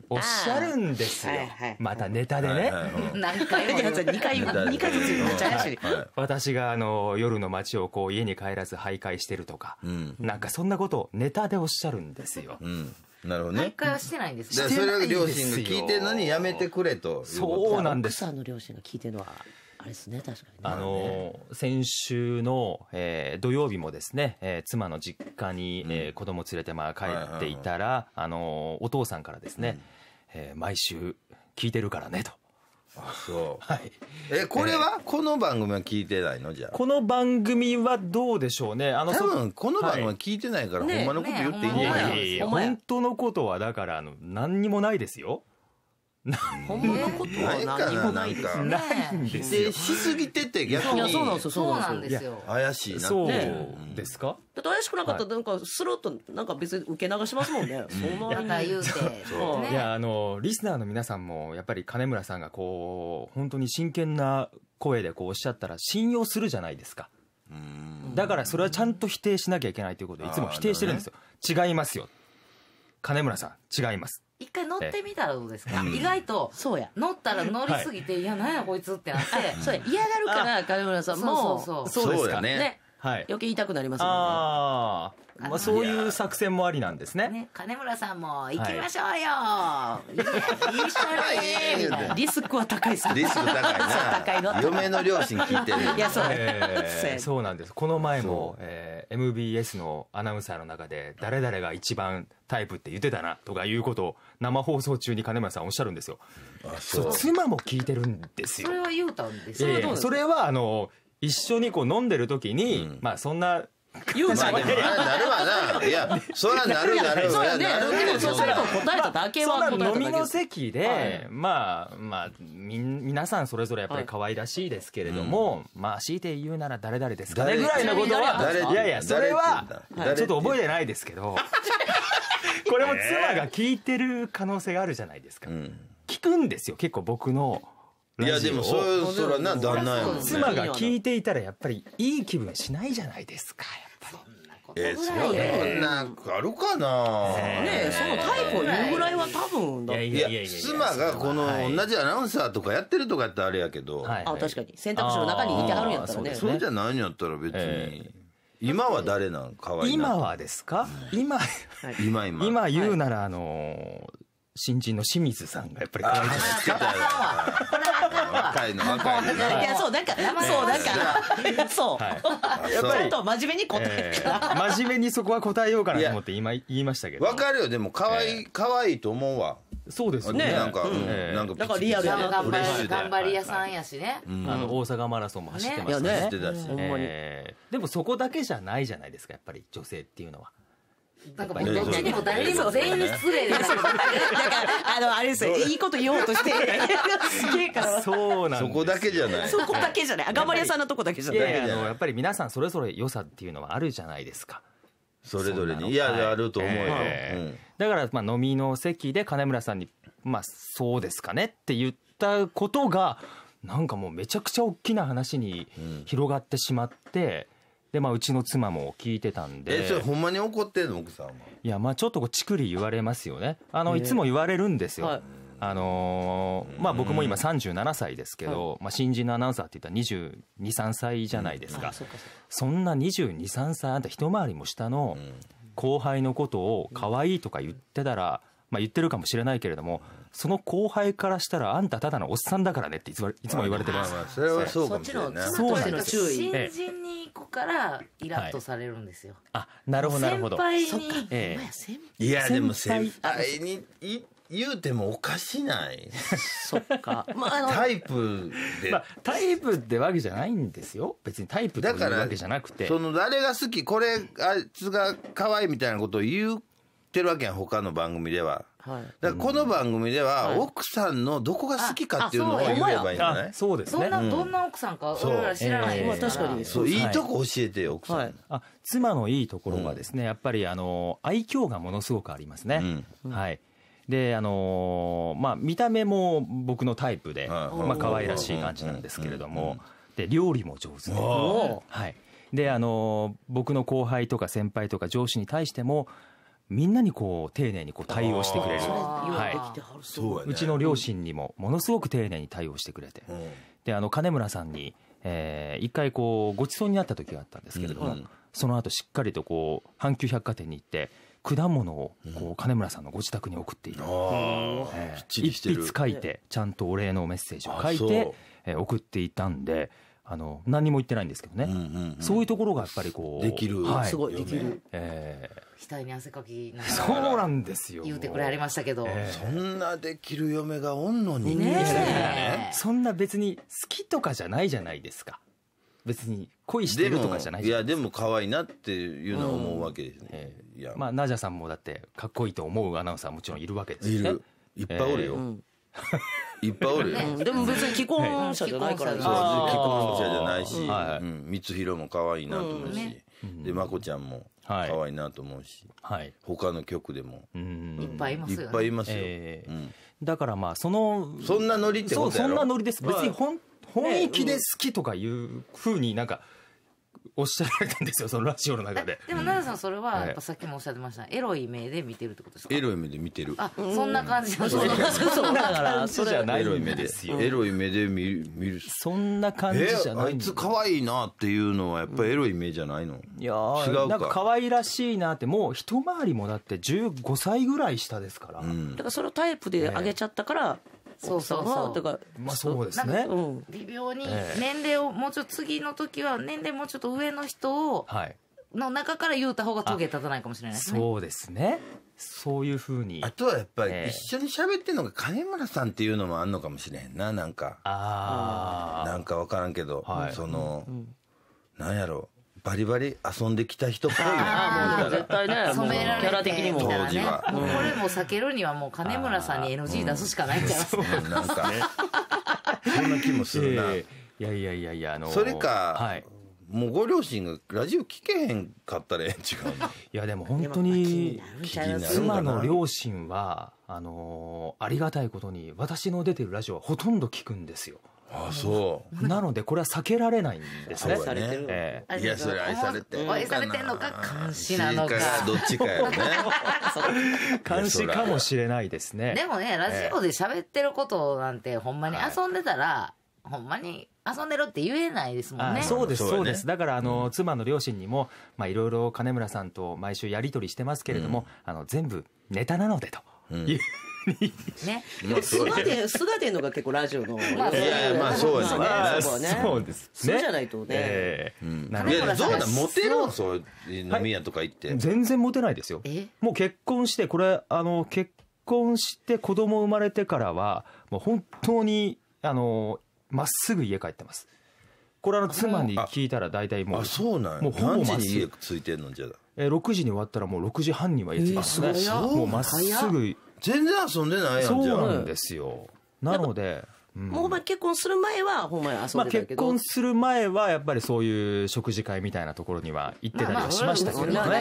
おっしゃるんですよ。またネタでね。何回も言回、2回ずつ言っちゃいまし私があの、夜の街をこう、家に帰らず徘徊してるとか、うん、なんかそんなことをネタでおっしゃるんですよ。うんなるほどね。徘はしてないんですそそれれはは。両両親親聞聞いいてててんんのののにやめくとうなです。があれですね確かに、ね、あの先週の、えー、土曜日もですね、えー、妻の実家に、うん、えー、子供連れてまあ帰っていたら、あのお父さんからですね、うん、えー、毎週聞いてるからねと。あそう はい、えこれは、えー、この番組は聞いてないのじゃこの番組はどうでしょうねあの多分この番組は聞いてないから、はい、ほんまのこと言っていいんじゃない、ねね、本当のことはだからあの何にもないですよほんまのことは何もないですね。ないんですよ。しすぎてて逆に。そうなんですよ、そうなんですよ。怪しいなそうですかだって怪しくなかったら、なんか、スルッと、なんか別に受け流しますもんね。そんな。だ言うて。いや、あの、リスナーの皆さんも、やっぱり金村さんがこう、本当に真剣な声でこうおっしゃったら信用するじゃないですか。だからそれはちゃんと否定しなきゃいけないということで、いつも否定してるんですよ。違いますよ。金村さん、違います。一回乗ってみたらどうですか、うん、意外とそうや乗ったら乗りすぎて、はい、いやなんやこいつってなってそうや嫌がるから金村さんもそうそうそうそうですかねね、はい、余計痛くなりますもんねああまあ、そういう作戦もありなんですね。ね金村さんも、行きましょうよ、はい、一緒にリスクは高いです リスク高いな。いの嫁の両親聞いてる。いや、そう、えー、そうなんです。この前も、えー、MBS のアナウンサーの中で、誰々が一番タイプって言ってたな、とかいうことを、生放送中に金村さんおっしゃるんですよ。あそう妻も聞いてるんですよ。それは言うたんです、えー、それは、あの、一緒にこう飲んでる時に、うん、まあそんな言うまで、ね、なるわな。いや、そらなるなる。そうだね。でも、そら答えただけは。飲みの席で、はい、まあ、まあ、み、皆さんそれぞれやっぱり可愛らしいですけれども、はい、まあ、強いて言うなら誰々ですかねぐらいのことは、いやいや、それは、ちょっと覚えてないですけど、これも妻が聞いてる可能性があるじゃないですか。聞くんですよ、結構僕の。いやでもそれそれはな旦那やもんね妻が聞いていたらやっぱりいい気分しないじゃないですかやっぱりえー、そんなんあるかな、ねそのタイプを言うぐらいは多分だいやいや妻がこの同じアナウンサーとかやってるとかってあれやけど、はいあ確かに選択肢の中にいてはるんやったらねそうじゃないんやったら別に、今は誰なんかわいい今はですか今、今今今言うならあの新人の清水さんがやっぱり可愛いないですか。若いの若いの。いやそうだか そうだかそう。やっぱりと真面目に答え真面目にそこは答えようかなと思って今言いましたけど。わかるよでも可愛い可愛いと思うわ。そうですね。なんかなんかリアルな頑張り屋さんやしね。あの大阪マラソンも走ってましたね。でもそこだけじゃないじゃないですかやっぱり女性っていうのは。なんかもうどっちにも誰にも全員失礼ですよ。なんか、あの、あれですよ、いいこと言おうとして、すげえから。そうなんそこだけじゃない。そこだけじゃない。頑張り屋さんのとこだけじゃない。いやいや、やっぱり皆さんそれぞれ良さっていうのはあるじゃないですか。それぞれに。いや、あると思うよ。だから、まあ、飲みの席で金村さんに、まあ、そうですかねって言ったことが、なんかもうめちゃくちゃ大きな話に広がってしまって、で、まあ、うちの妻も聞いてたんで。え、それほんまに怒ってんの奥さんは。いや、まあ、ちょっとこう、ちくり言われますよね。あの、いつも言われるんですよ。あのー、まあ、僕も今37歳ですけど、まあ、新人のアナウンサーって言ったら22、3歳じゃないですか。そかそんな22、3歳、あんた一回りも下の後輩のことを可愛いとか言ってたら、まあ、言ってるかもしれないけれども、うんその後輩からしたらあんたただのおっさんだからねっていつもいつも言われてます。まあ、それはそうかもしれない。そっちの注意。新人に子からイラッとされるんですよ。はい、あ、なるほどなるほど。先輩に、ええ、いやでも先輩に言うてもおかしない。そっか。まあ、あのタイプで、まあ、タイプってわけじゃないんですよ。別にタイプってわけじゃなくて。その誰が好き、これ、あいつが可愛いみたいなことを言ってるわけやん、他の番組では。はい、だこの番組では、奥さんのどこが好きかっていうのを言えばいいんじゃないそうですね。どんな、奥さんか、俺ら知らないですから。確かに。そう、いいとこ教えてよ、奥さん。はい、あ妻のいいところはですね、やっぱり、あの、愛嬌がものすごくありますね。はい。であのー、まあ、見た目も僕のタイプで、はいまあ可愛らしい感じなんですけれども、で料理も上手で,、はい、であのー、僕の後輩とか先輩とか上司に対してもみんなにこう丁寧にこう対応してくれる、はい、うちの両親にもものすごく丁寧に対応してくれて、であの金村さんに、えー、一回こうごちそうになった時があったんですけれども、その後しっかりとこう阪急百貨店に行って果物をこう金村さんのご自宅に送っている、うんえー、一筆書いてちゃんとお礼のメッセージを書いて、えー、送っていたんで。あの何にも言ってないんですけどね、そういうところがやっぱりこうできる、はい、すごいできる、えー、額に汗かきなそうなんですよ言うてくれありましたけど、えー、そんなできる嫁がおんのにね、ね、そんな別に好きとかじゃないじゃないですか別に恋してるとかじゃないいやでも可愛いなっていうのは思うわけですね、えー、いやまあナジャさんもだってかっこいいと思うアナウンサーもちろんいるわけですよねいるいっぱいおるよ、えーいっぱいおるよ、でも別に既婚者じゃないから、ね、既婚者じゃないし、はい、うん、光弘も可愛いなと思うし、うん、でまこちゃんもはい、可愛いなと思うし、はい、他の曲でも、いっぱいいますよ、ね、いっぱいいますよ、えーうん、だからまあそのそんなノリってことやろそそんなノリです別に本、本意気で好きとかいうふうになんか、おっしゃられたんですよ、そのラジオの中で。でも、奈良さん、それは、やっぱさっきもおっしゃってました、エロい目で見てるってことですかエロい目で見てる。あ、そんな感じそんな感じじゃないエロい目で。エロい目で見る、見る。そんな感じじゃない。あいつ可愛いなっていうのは、やっぱエロい目じゃないのいや違うなんか可愛らしいなって、もう一回りもだって15歳ぐらい下ですから。だから、そのタイプで上げちゃったから、そうそうそうかまあそうですね、微妙に年齢をもうちょっと次の時は年齢もうちょっと上の人を、はい、の中から言うた方がトゲ立たないかもしれないですねそうですねそういうふうにあとはやっぱり一緒に喋ってるのが金村さんっていうのもあんのかもしれへんななんかああんか分からんけど、はい、その、うん、なんやろうバリバリ遊んできた人っぽいああもう絶対ね染められてる。ャラもね、もうこれも避けるにはもう金村さんに NG 出すしかないんじゃないですか、うなんかね そんな気もするな、いやいやいやいやあのそれか、はいもうご両親がラジオ聞けへんかったらええん違ういやでも本当に妻の両親はあのありがたいことに私の出てるラジオはほとんど聞くんですよあそうなのでこれは避けられないんですね。愛されてる、えいやそれ愛されて愛されてんのか監視なのかどっちかよね 監視かもしれないですね。でもねラジオで喋ってることなんてほんまに遊んでたら、はい、ほんまに遊んでるって言えないですもんね。そうです、そうです。だから、あの、妻の両親にも、まあ、いろいろ金村さんと毎週やり取りしてますけれども、あの、全部ネタなのでと。いう、ね。素が出素が出のが結構ラジオの。まあそうですね。そうですねそうじゃないとね。えういやどうだモテるそう飲み屋とか行って。全然モテないですよ。もう結婚してこれあの結婚して子供生まれてからはもう本当にあのまっすぐ家帰ってます。これあの妻に聞いたら大体もう。あそうなん。もうほぼまっすぐ。ついてんのじゃえー、時に終わったらもう6時半には家着きますね、もうまっすぐ全然遊んでないやんそうなんですよ。なので。もうほん結婚する前は、ほんまに遊んでたけど、まあ、結婚する前は、やっぱりそういう食事会みたいなところには行ってたりはしましたけどね。そうまあ、それ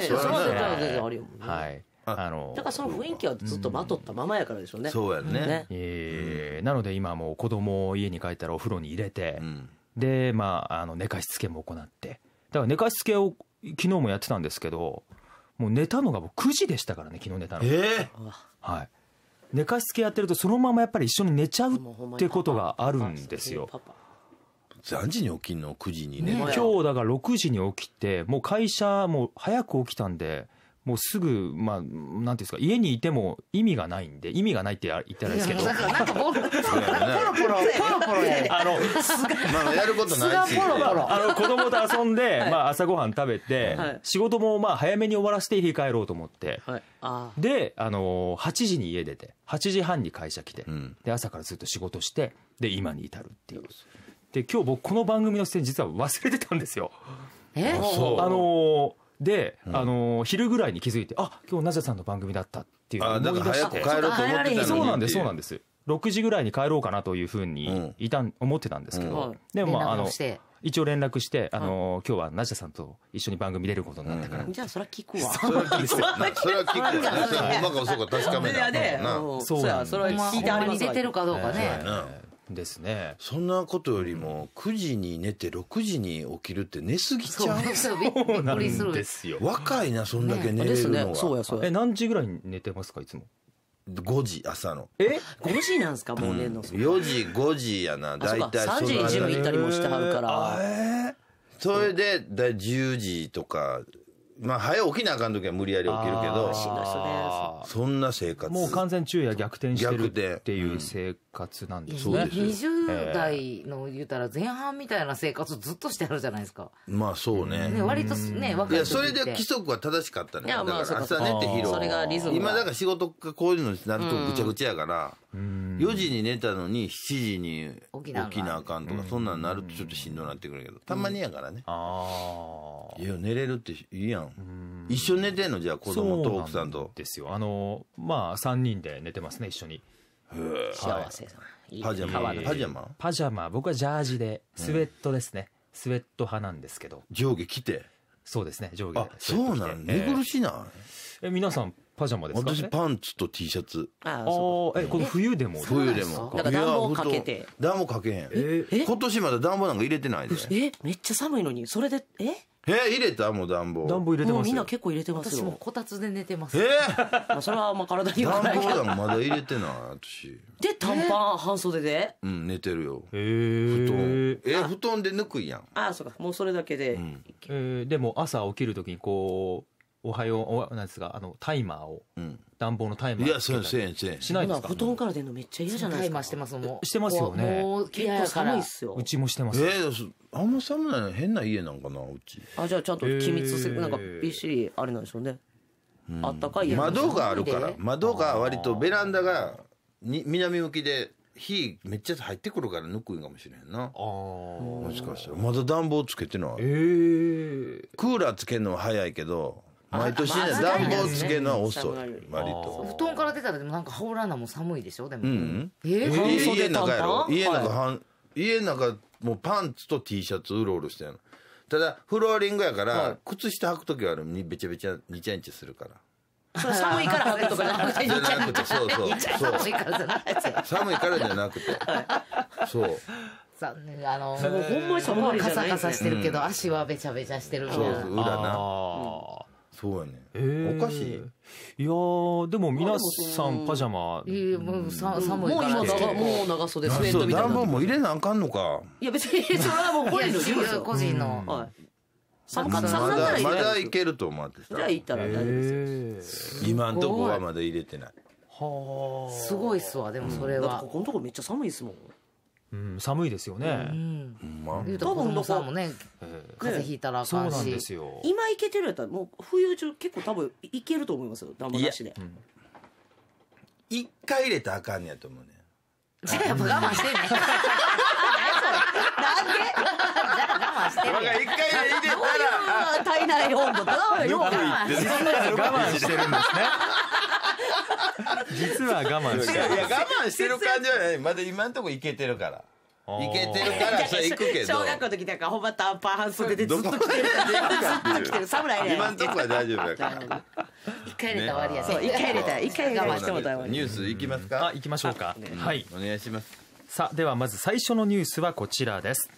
全然あるよ、ね。はい。あのだからその雰囲気はずっとまとったままやからでしょうね。うん、そうやね。ねえー、なので今もう子供を家に帰ったらお風呂に入れて、うん、で、まあ、あの寝かしつけも行って。だから寝かしつけを昨日もやってたんですけど、もう寝たのがもう9時でしたからね、昨日寝たの。ええーはい、寝かしつけやってるとそのままやっぱり一緒に寝ちゃうってことがあるんですよ。何時に起きんの9時にね今日だから6時に起きてもう会社も早く起きたんでもうすぐ、まあ、なんていうんですか、家にいても意味がないんで、意味がないって言ったらですけど。なんか ポロポロ、ポロポロや。あの、まあ、やることないし。あの、子供と遊んで、まあ、朝ごはん食べて、仕事もまあ、早めに終わらせて家帰ろうと思って。で、あの、8時に家出て、8時半に会社来て、で、朝からずっと仕事して、で、今に至るっていう。で、今日僕、この番組の出演実は忘れてたんですよ。えあので、あの昼ぐらいに気づいて、あ今日なぜさんの番組だったっていうのを思い出して、帰ろうてそうなんです、そうなんです、6時ぐらいに帰ろうかなというふうにいた、思ってたんですけど、でも、あの一応連絡して、あの今日はナジャさんと一緒に番組出ることになったから、じゃあそれは聞くわそれは聞くわ それは聞くわそれはそうか確かめなそうそれは聞いてあれに出てるかどうかね、ですねそんなことよりも9時に寝て6時に起きるって寝すぎちゃうそうですよ若いなそんだけ寝れるのそうやそうやえ何時ぐらいに寝てますかいつも5時朝のえ5時なんですかもう寝るの、う4時5時やな大体3時にジム行ったりもしてはるからええそれでだ10時とかまあ、早起きなあかん時は無理やり起きるけど、そんな生活。もう完全昼夜逆転してるっていう生活なんですね。20代の言うたら前半みたいな生活ずっとしてあるじゃないですか。まあそうね。ね割とね、若いいや、それで規則は正しかったね。だから朝寝て昼。それがリズム。今だから仕事がこういうのになるとぐちゃぐちゃやから。4時に寝たのに7時に起きなあかんとか、そんなんなるとちょっとしんどなってくるけど、たまにやからね。ああ。いや、寝れるっていいやん。一緒に寝てんのじゃあ子供と奥さんと。ですよ。あの、まあ、3人で寝てますね、一緒に。幸せさパジャマパジャマパジャマ、僕はジャージで、スウェットですね。スウェット派なんですけど。上下着てそうですね、上下。あ、そうなん寝苦しいな。え、皆さん、パジャマですか、私パンツと T シャツ。ああ、そう。え、この冬でも冬でも。暖房かけて。暖房かけへん。え今年まだ暖房なんか入れてないで。え、めっちゃ寒いのに、それで、ええ入れたもう暖房。暖房入れてますよ。みんな結構入れてますよ。私もこたつで寝てます。えー、まあそれはあま体にはないけど。暖房まだ入れてない、私。で、短パン、半袖でうん、寝てるよ。え布団。え布団で抜くやん。ああ、そうか。もうそれだけで。うん、えでも朝起きるときにこう、おはよう、おなんですか、あの、タイマーを、暖房のタイマーいや、そうせん、せん。しないですか布団から出るのめっちゃ嫌じゃないですか。タイマーしてますもん。してますよね。もう、結構寒いっすよ。うちもしてます。えー、あんま寒ない、変な家なんかな、うち。あ、じゃあちゃんと機密せ、なんかびっしり、あれなんでしょうね。あったかい家窓があるから、窓が割とベランダが、に南向きで、火めっちゃ入ってくるからぬくいかもしれへんな。ああ。もしかしたら。まだ暖房つけてない。ええー、クーラーつけるのは早いけど、毎年ね暖房つけるのは遅い割と布団から出たらでもなんか羽織らなも寒いでしょでも、うん、えー、半袖短家の中半、はい、家の中もうパンツと T シャツうろうろしてんのただフローリングやから、はい、靴下履く時はあべちゃべちゃにちゃにちゃするから寒いから履くとかじゃなくて、じゃなくて、そうそう、寒いからじゃなくて、寒いからじゃなくて、そう。残念、あの、ほんまに寒いカサカサしてるけど、足はべちゃべちゃしてるそうです。そう、裏な。そうやね。えー、おかしい。いやでも皆さんパジャマ。いやもうさ寒いもう今もう長袖スウェットみたいな。暖房も入れなあかんのか。いや別にそれはもう個人の自由個人の。はい。寒かったらまだいけると思ってた。じゃあ行ったら大丈夫です今んとこはまだ入れてない。はあ。すごいっすわでもそれは。ここのとこめっちゃ寒いっすもん。うん、寒いですよね。うん、まあ、多分、さんもね、風邪ひいたらあかんし、ね、今いけてるやったらもう冬中結構多分いけると思いますよ。ダムなしで。一、うん、回入れたらあかんねやと思うね。じゃあやっぱ我慢してんね。なんで？慢してる一回入れたら体内温度とよく言ってる我慢してるんですね実は我慢してるいや我慢してる感じはまだ今んとこいけてるからいけてるから行くけど小学校の時だからほんたパ半袖でずっとてるずっとてる侍今んとこは大丈夫一回入れた終わりやそう一回入れた一回我慢してもニュースいきますかあ行きましょうかはいお願いしますさあではまず最初のニュースはこちらです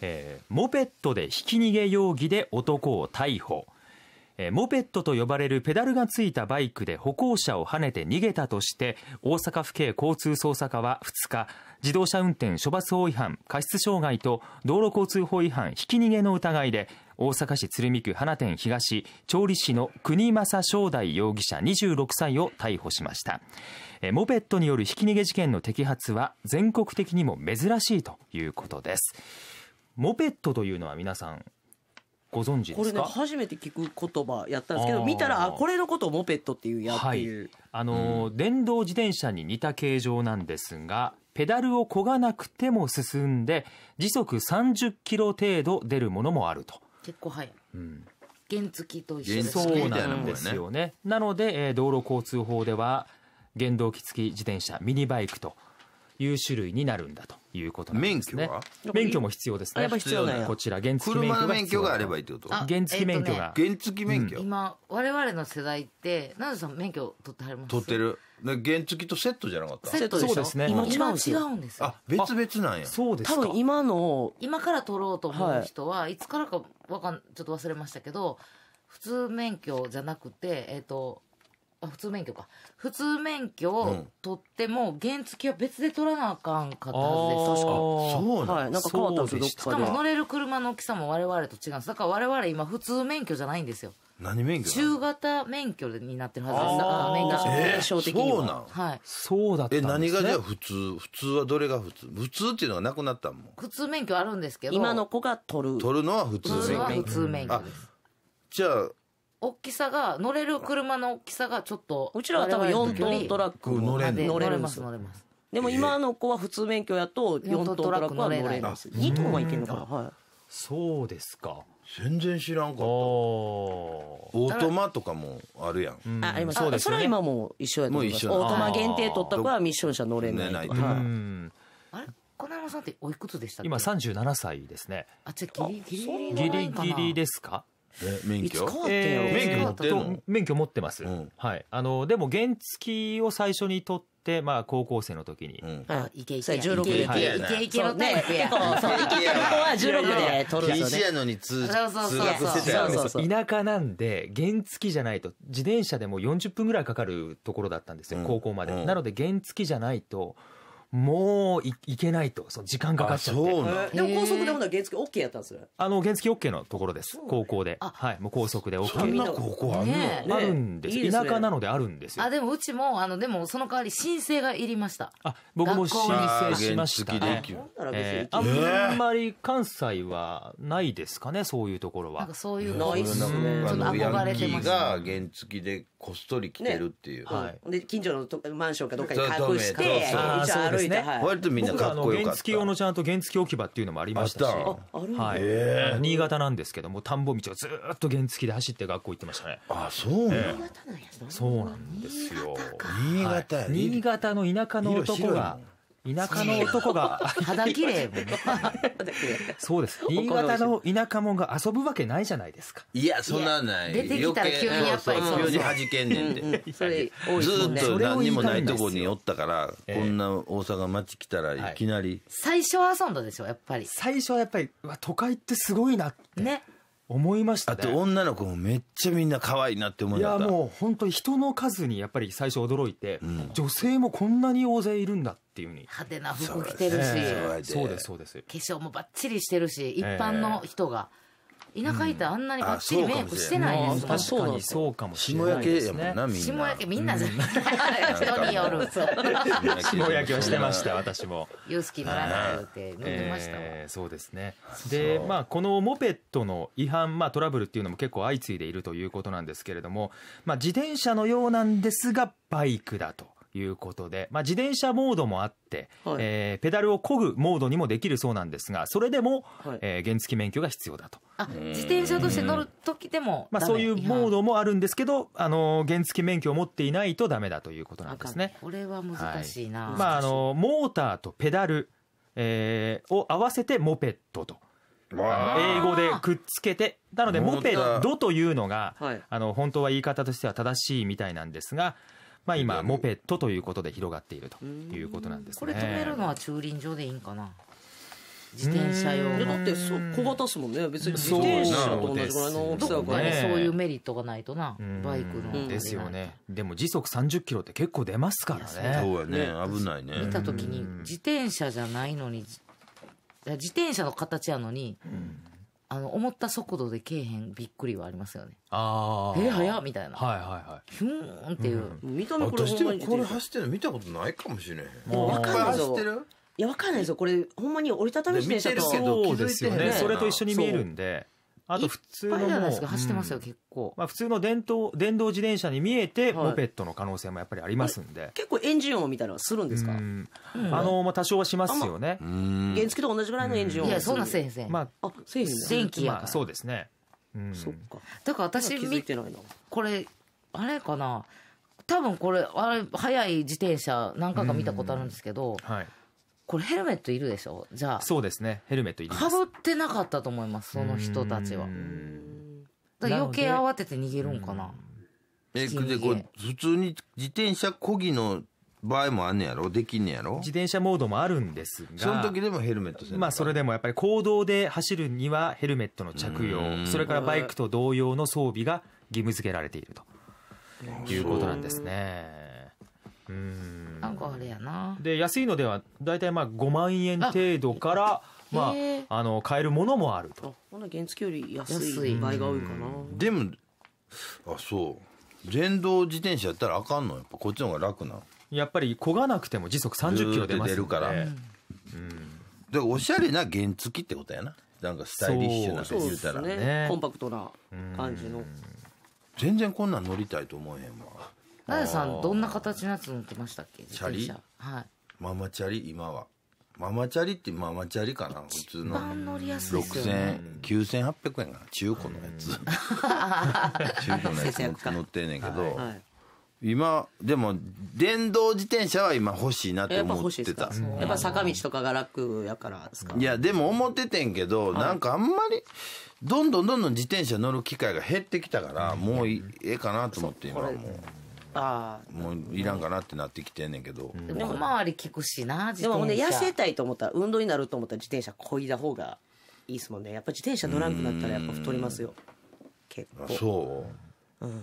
えー、モペットでひき逃げ容疑で男を逮捕。えー、モペットと呼ばれるペダルがついたバイクで歩行者をはねて逃げたとして、大阪府警交通捜査課は2日、自動車運転処罰法違反、過失傷害と道路交通法違反ひき逃げの疑いで、大阪市鶴見区花店東調理師の国政正大容疑者26歳を逮捕しましたモペットによるひき逃げ事件の摘発は全国的にも珍しいということですモペットというのは皆さんご存知これね初めて聞く言葉やったんですけど見たらあこれのことをモペットっていうやっていう、はい、あのーうん、電動自転車に似た形状なんですがペダルを漕がなくても進んで時速30キロ程度出るものもあると結構速い、うん、原付と一緒ですそうなんですよね、なので、えー、道路交通法では原動機付き自転車ミニバイクという種類になるんだということなんですね。免許免許も必要ですね。やっぱ必要だよ。こちら、原付免許車の免許があればいいってこと原付免許が。原付免許、うん、今、我々の世代って、なぜさん免許取ってはります取ってる。原付とセットじゃなかったセットそうですね。今違うんですよあ、別々なんや。そうです多分今の。今から取ろうと思う人は、いつからかわかん、ちょっと忘れましたけど、普通免許じゃなくて、えっ、ー、と、あ普通免許か普通免許を取っても原付は別で取らなあかんかったはずです、確かそうなん、はい、なんか変わったんですよどっしかも乗れる車の大きさも我々と違うんですだから我々今普通免許じゃないんですよ何免許中型免許になってるはずですだから免許証、え的にはそうなんはい、そうだったんえですね何がじゃあ普通普通はどれが普通普通っていうのがなくなったもん普通免許あるんですけど今の子が取る取るのは普通取るは免許普通免許ですじゃあ大きさが乗れる車の大きさがちょっとうちらは多分4トントラック乗れ乗れます乗れますでも今の子は普通免許やと4トントラックは乗れない2トンはいけるのかな、はい、そうですか全然知らんかったオートマとかもあるやん、あありますそ,、それは今も一緒やと思いますオートマ限定取った子はミッション車乗れないとか、い、あれ金山さんっておいくつでしたっけ今37歳ですねあじゃギリギリギリギリですか免許免許免許持ってます、うん、はい。あの、でも原付を最初に取って、まあ、高校生の時に。うん。あ、いけいけ。16で。けいけのタイプや。そう、いけいの子は16で取るんですよね。禁止やのに通、学してたよ。そう田舎なんで、原付じゃないと、自転車でも40分ぐらいかかるところだったんですよ、高校まで。なので、原付じゃないと、もういいけないと、その時間かかっちゃって。でも高速でほんなら原付 OK やったんですあの、原付 OK のところです。高校で。はい。もう高速で OK。そんな高校あるのあるんです。田舎なのであるんですよ。あ、でもうちも、あの、でもその代わり申請がいりました。あ、僕も申請しましたあんまり関西はないですかね、そういうところは。なんかそういうの。いっすね。ちょっと憧れてます。が原付でこっそり来てるっていう。はい。で、近所のマンションかどっかに隠して、あるですね。割とみんなかっこよかった。原付用のちゃんと原付置き場っていうのもありましたし、はい、新潟なんですけども、田んぼ道をずっと原付で走って学校行ってましたね。あ、そうなんそうなんですよ。新潟新潟の田舎の男が。田舎の男が肌綺麗もね そうです 新潟の田舎もんが遊ぶわけないじゃないですかいやそんなない出てきたら急にやっぱりそうに弾けんねんでん、それずっと何にもないとこにおったからこんな大阪町来たらいきなり、最初は遊んだでしょやっぱり最初はやっぱり都会ってすごいなってね思いました、ね、あと女の子もめっちゃみんな可愛いなって思いましたいやもう本当に人の数にやっぱり最初驚いて、うん、女性もこんなに大勢いるんだっていうに派手な服着てるしそうですそうです化粧もばっちりしてるし一般の人が、えー田舎行ったらあんなにばっちりメイクしてないですん。確かにそうかもしれないね。霜焼けみんな。下焼けみんな、人による。下焼けをしてました、私も。ユースキ乗らないって飲んでましたそうですね。で、まあ、このモペットの違反、まあ、トラブルっていうのも結構相次いでいるということなんですけれども、まあ、自転車のようなんですが、バイクだと。いうことで、まあ、自転車モードもあって、はい、えー、ペダルを漕ぐモードにもできるそうなんですがそれでも、はい、えー、原付免許が必要だと自転車として乗る時でも、まあ、そういうモードもあるんですけど、あの原付免許を持っていないとだめだということなんですねこれは難しいな、はい、まあ、あのモーターとペダル、えー、を合わせてモペットと。英語でくっつけて、なので、モペドというのが、あの、本当は言い方としては正しいみたいなんですが、まあ、今、モペットということで広がっているということなんですね。これ止めるのは駐輪場でいいんかな自転車用だってそ小型ですもんね別に自転車と同じぐらいの大きさがねそういうメリットがないとなバイクのですよねでも時速30キロって結構出ますからねそうやね危ないね見た時に自転車じゃないのに自転車の形やのに、うんあの思った速度でけえへんびっくりはありますよね。ああ。えー、早っみたいな。はいはいはい。ヒューンっていう。見た目これ私でもこれ走ってるの見たことないかもしれへん。もう分かん走ってるいや、わかんないですよ。これ、ほんまに折りたたみ自転車と。見てるけど、そうですよね。それと一緒に見えるんで。あと普通の。いっぱないですか、走ってますよ、結構。まあ普通の電動、電動自転車に見えて、モペットの可能性もやっぱりありますんで。結構エンジン音みたいなのはするんですかあの、まあ多少はしますよね。原付と同じぐらいのエンジン音。いや、そうなせえへん。まあ、せえへん電気やそうですね。うん。そっか。だから私見てないの。これ、あれかな。多分これ、あれ、速い自転車何回か見たことあるんですけど、はい。これヘルメットいるでしょじゃあそうですねヘルメットいりかぶってなかったと思いますその人たちはだ余計慌てて逃げるんかなえひでこれ普通に自転車こぎの場合もあんねやろできんねやろ自転車モードもあるんですがその時でもヘルメットせなまあそれでもやっぱり公道で走るにはヘルメットの着用それからバイクと同様の装備が義務付けられているということなんですねうんなんかあれやなで安いのでは大体まあ5万円程度からまああの買えるものもあるとほな原付より安い場合が多いかなでもあそう電動自転車やったらあかんのやっぱこっちの方が楽なやっぱり焦がなくても時速30キロ出まするから、うんでおしゃれな原付ってことやななんかスタイリッシュな言うたらねコンパクトな感じの全然こんなん乗りたいと思えへんわ。んなやさんどんな形のやつ乗ってましたっけ自転車はいママチャリ今はママチャリってママチャリかな普通の60009800円かな中古のやつ 中古のやつ 乗ってんねんけど、はい、今でも電動自転車は今欲しいなって思ってたやっぱ坂道とかが楽やからですかいやでも思っててんけど、なんかあんまりどんどんどんどん自転車乗る機会が減ってきたからもうええかなと思って今もう。あもういらんかなってなってきてんねんけど、うん、でも周り聞くしな自転車でもね痩せたいと思ったら運動になると思ったら自転車こいだ方がいいですもんねやっぱ自転車乗らんくなったらやっぱ太りますよ結構そう、うん、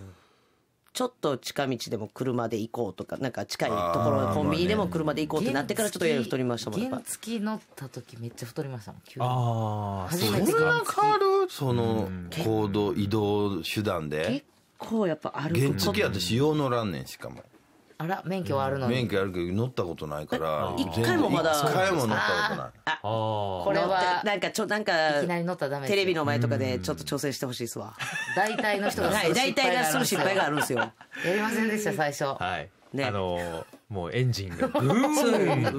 ちょっと近道でも車で行こうとかなんか近いところコンビニでも車で行こうってなってからちょっと太りましたもんね原付乗った時めっちゃ太りましたもん急にああそれは変わるその行動移動手段で結構やっぱ歩く原付やと用乗らんねんしかもあら免許はあるのに免許あるけど乗ったことないから一回もまだ一回も乗ったことないああこれはなんかちょなんかいきなり乗ったらダメテレビの前とかでちょっと挑戦してほしいですわ大体の人がはい大体がする失敗があるんですよやりませんでした最初はいねあのもうエンジンが ブーンうわ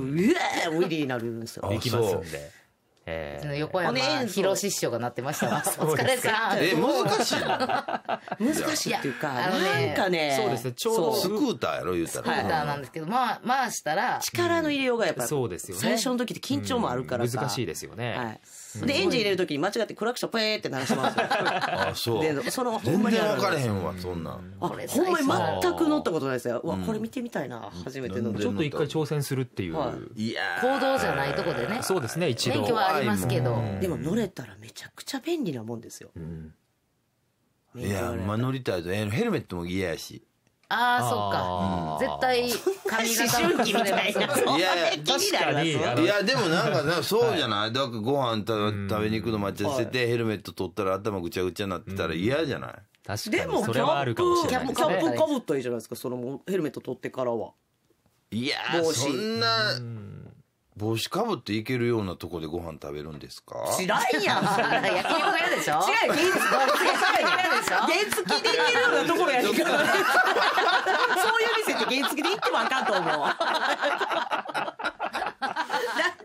ウィリーになるんですよできますんでえー、の横山広志師匠がなってました お疲れさん。え、難しい 難しいっていうか、あのね、なんかね、そうですね、ちょうど。スクーターやろ、言うたら。スクーターなんですけど、まあ、回したら。力の入れようがやっぱ、そうですよね。最初の時って緊張もあるからさ。難しいですよね。はい。でエンジン入れる時に間違ってクラクションペーって鳴らします あそうでそのほんまに分かれへんわそんなあほんまに全く乗ったことないですよわこれ見てみたいな初めて乗ちょっと一回挑戦するっていういや行動じゃないとこでねそうですね一度勉強はありますけどでも乗れたらめちゃくちゃ便利なもんですよいやまあ乗りたいとヘルメットも嫌やしああ、そっか。絶対、髪型の みたいな。いや確かに。いや、でもなんか、そうじゃない、だからご飯食べに行くの待ち合わせて、ヘルメット取ったら頭ぐちゃぐちゃになってたら嫌じゃない、確かに。でも、キャはプキャップかぶったらいいじゃないですか、そのヘルメット取ってからは。いやそんな、帽子かぶっていけるようなとこでご飯食べるんですか知らんやん。焼き芋が嫌でしょ違う、原付きで行けるようなところやねんら。そういう店って原付で行ってもあかんと思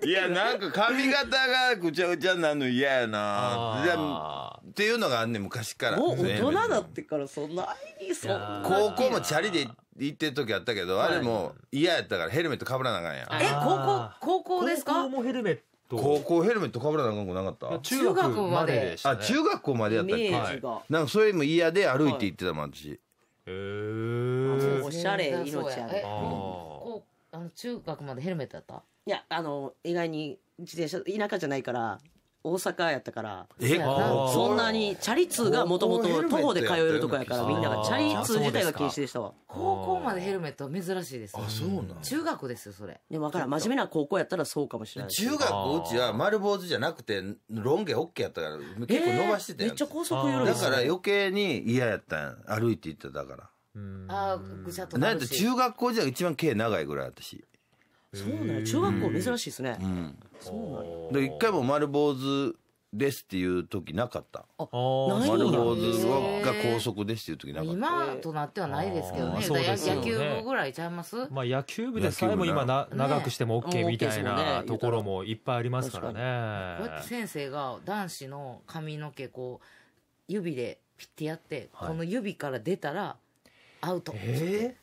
う。いや、なんか髪型がぐちゃぐちゃなの嫌やな。じゃっていうのがあんねん、昔から。もう大人だってから、そんなにそんな。高校もチャリで行って、行ってる時あったけど、あれも嫌やったからヘルメットかぶらなあかんやえ、高校、高校ですか高校もヘルメット。高校ヘルメットかぶらなあかんくなかった中学まであ、中学校までやったっけ、はい、なんかそういれも嫌で歩いて行ってたもん、私。へえ。おしゃれ、命ある。あの中学までヘルメットやったいや、あの、意外に自転車、田舎じゃないから、大阪やったからそんなにチャリ通がもともと徒歩で通えるとこやからみんながチャリ通自体が禁止でしたわ高校までヘルメット珍しいですあそうなん中学ですよそれでも分からん真面目な高校やったらそうかもしれない中学うちは丸坊主じゃなくてロン毛 OK やったから結構伸ばしてて、えー、めっちゃ高速夜だから余計に嫌やったん歩いていっただからああぐちゃっとなんし中学校じゃ一番毛長いぐらい私そうなの中学校珍しいですね、うんで一回も丸坊主ですっていう時なかった。ないん丸坊主はが高速ですっていう時なかった。今となってはないですけどね、野球部ぐらいちゃいます、まあ野球部でさえも今な、長くしても OK みたいなところもいっぱいありますからこうやってね。先生が男子の髪の毛こう指でピッてやって、この指から出たらアウト、え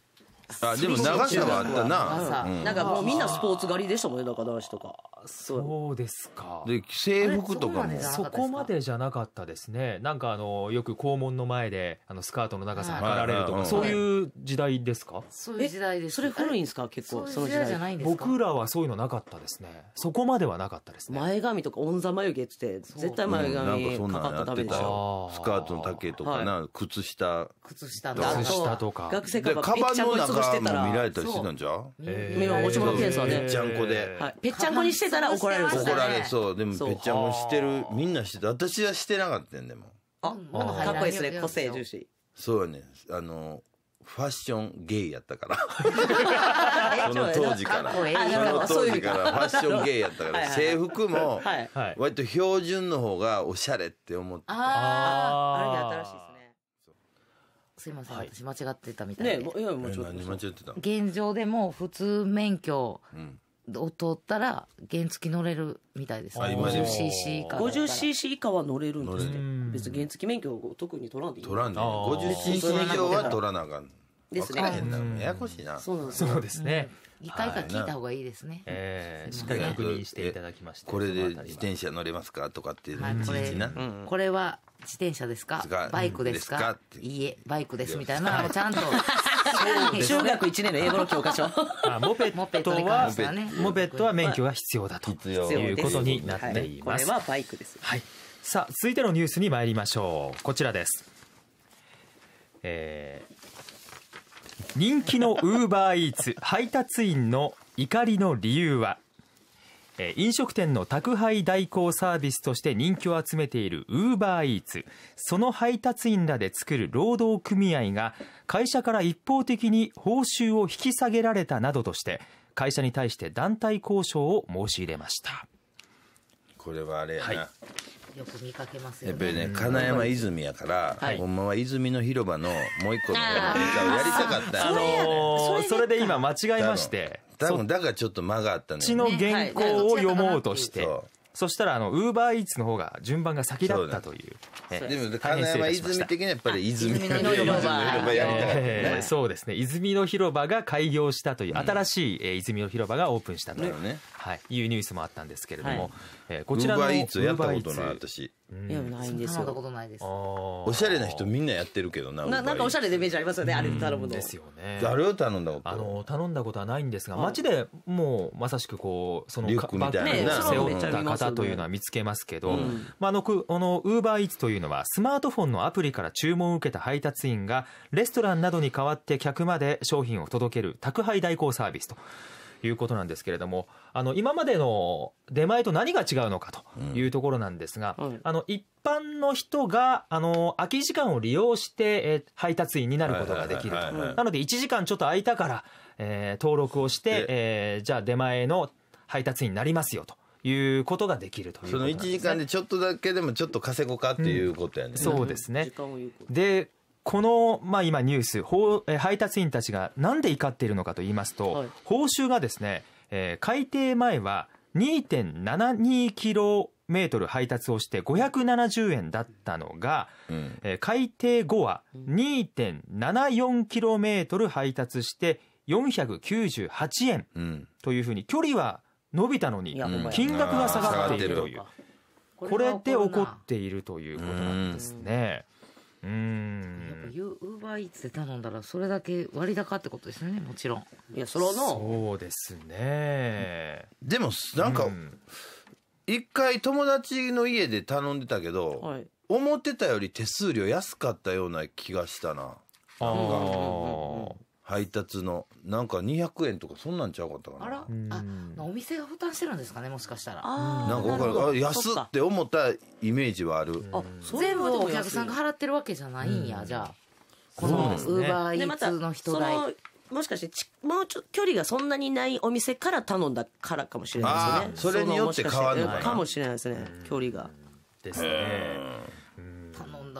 あでも長さはあったな。朝なんかもうみんなスポーツ狩りでしたもんね、なんか男子とか。そうですか。で、制服とかも。そこまでじゃなかったですね。なんかあの、よく校門の前で、あの、スカートの長さ測られるとか、そういう時代ですかそういう時代です。それ古いんですか結構、その時代。じゃないんですか僕らはそういうのなかったですね。そこまではなかったですね。前髪とか、オンザ眉毛って、絶対前髪かかったためでしょ。スカートの丈とかな、靴下。靴下とか。靴下とか。学生からカバンの中も見られたりしてたんじゃうええ。ぺっちゃんこで。ぺっちゃんこにしててたら怒られるそう怒られそうでもぺっちゃんもしてるみんなしてた私はしてなかったんでもあかっこいいですね個性重視そうやねあのファッションゲイやったから その当時からその当時からファッションゲイやったから制服も割と標準の方がおしゃれって思ってあああれで新しいですねすいません、はい、私間違ってたみたいで。ね、いや、もちょっと。現状でも普通免許、うん、を通ったら原付乗れるみたいです、ね、50cc 以下 50cc 以下は乗れるんですって別に原付免許を特に取らんでいい取らんで、ね、50cc 以上は取らなあかんですねややこしいなそうなんですね、議会から聞いた方がいいですね。えー、しっかり確認していただきまして、これで自転車乗れますかとかっていうの、はい、これこれは自転車ですかバイクですかいいえ、バイクですみたいなのをちゃんと。中 学1年の英語の教科書 あモペットは、モペットは免許が必要だということになっています、これはバイクです、さあ続いてのニュースに参りましょうこちらです、えー、人気のウーバーイーツ配達員の怒りの理由は飲食店の宅配代行サービスとして人気を集めているウーバーイーツその配達員らで作る労働組合が会社から一方的に報酬を引き下げられたなどとして会社に対して団体交渉を申し入れましたこれはあれやな、はい、よく見かけますよ、ね、やっぱりね金山泉やから、はん、ほんまは泉の広場のもう一個の演歌をやりたかったあのー、それで今間違えまして多分だからちょっと間があったねうちの原稿を読もうとして、そしたら、あの、ウーバーイーツの方が順番が先だったという。うででも、金山泉的にはやっぱり泉の広場やりたい、そうですね。泉の広場が開業したという、新しい、え泉の広場がオープンしたという、ね、はい、いうニュースもあったんですけれども、はい、えー、こちらの。ウーバーイーツやったことない私。いや、ないんですよ。そんなことないです。おしゃれな人みんなやってるけどな。ななんかおしゃれなイメージありますよね、あれ頼むの。ですよね。あれを頼んだことあの、頼んだことはないんですが、街でもうまさしくこう、その、リュックみたいな背負った方というのは見つけますけど、まあ、あの、あの、ウーバーイーツというのは、スマートフォンのアプリから注文を受けた配達員が、レストランなどに代わって客まで商品を届ける宅配代行サービスと。いうことなんですけれども、あの今までの出前と何が違うのかというところなんですが、うん、あの一般の人があの空き時間を利用して、え配達員になることができると、なので1時間ちょっと空いたから、えー、登録をして、えー、じゃあ出前の配達員になりますよと。いうことができるという、ね、その1時間でちょっとだけでもちょっと稼ごうかっていうことやね、うん、そうですねでこの、まあ、今ニュース配達員たちがなんで怒っているのかと言いますと、はい、報酬がですね、えー、改定前は2.72キロメートル配達をして570円だったのが、うん、えー、改定後は2.74キロメートル配達して498円というふうに距離は伸びたのに金額が下がっているという、これで起こっているということなんですね。うんうんやっぱユーバーイーツで頼んだらそれだけ割高ってことですねもちろんいやそのそうですねでもなんか、一回友達の家で頼んでたけど、思ってたより手数料安かったような気がしたな。ああ、配達のなんか200円とかそんなんちゃうかったかなあらあお店が負担してるんですかねもしかしたらなんか分かるあ安って思ったイメージはあるあ全部お客さんが払ってるわけじゃないんやじゃあこのウーバーイーツの人代、もしかしてちもうちょ距離がそんなにないお店から頼んだからかもしれないですねそれによって変わるのかもしれないですね距離がですね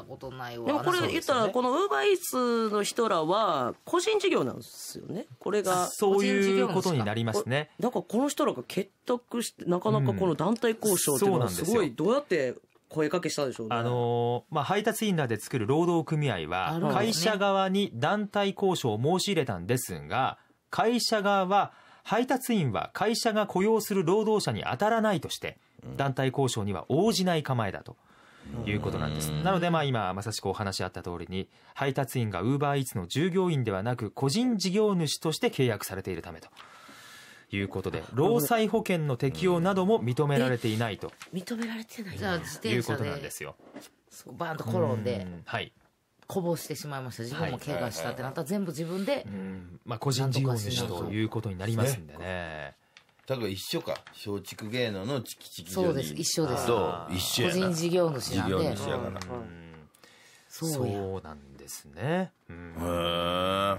ことないわでもこれ言ったらこのウーバーイーツの人らは個人事業なんですよねこれがそういうことになりますねだからこの人らが結託してなかなかこの団体交渉っていうのはすごいどうやって声かけしたでしょう、ね、あのー、まあ、配達員らで作る労働組合は、会社側に団体交渉を申し入れたんですが、会社側は、配達員は会社が雇用する労働者に当たらないとして、団体交渉には応じない構えだと。いうことなんです。なので、まあ今、まさしくお話しあった通りに、配達員が UberEats の従業員ではなく、個人事業主として契約されているためと。いうことで、労災保険の適用なども認められていないと。認められてない。じゃあ、自転車で。いうことなんですよ。う、バーンと転んで。んはい。こぼしてしまいました。自分も怪我したってなったら、全部自分で。うん。まあ、個人事業主ということになりますんでね。だか一緒か松竹芸能のチキチキそうです一緒です一緒個人事業主なんで事業主やから、そうなんですねへえ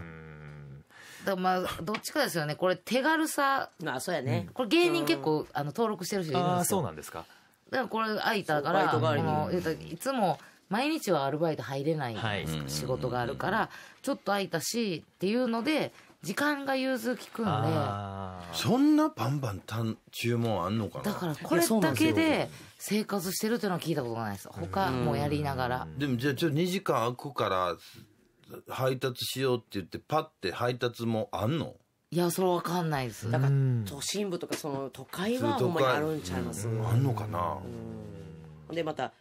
だまあどっちかですよねこれ手軽さまあそうやねこれ芸人結構あの登録してる人いるんですよあそうなんですかだからこれ空いたからこのいつも毎日はアルバイト入れない仕事があるからちょっと空いたしっていうので時間が融通きくんでそんなバンバン注文あんのかなだからこれだけで生活してるっていうのは聞いたことないです他もやりながらでもじゃあちょっと2時間空くから配達しようって言ってパッて配達もあんのいやそれわかんないですだから都心部とかその都会はほんまにあるんちゃいます、あんのかな、でまた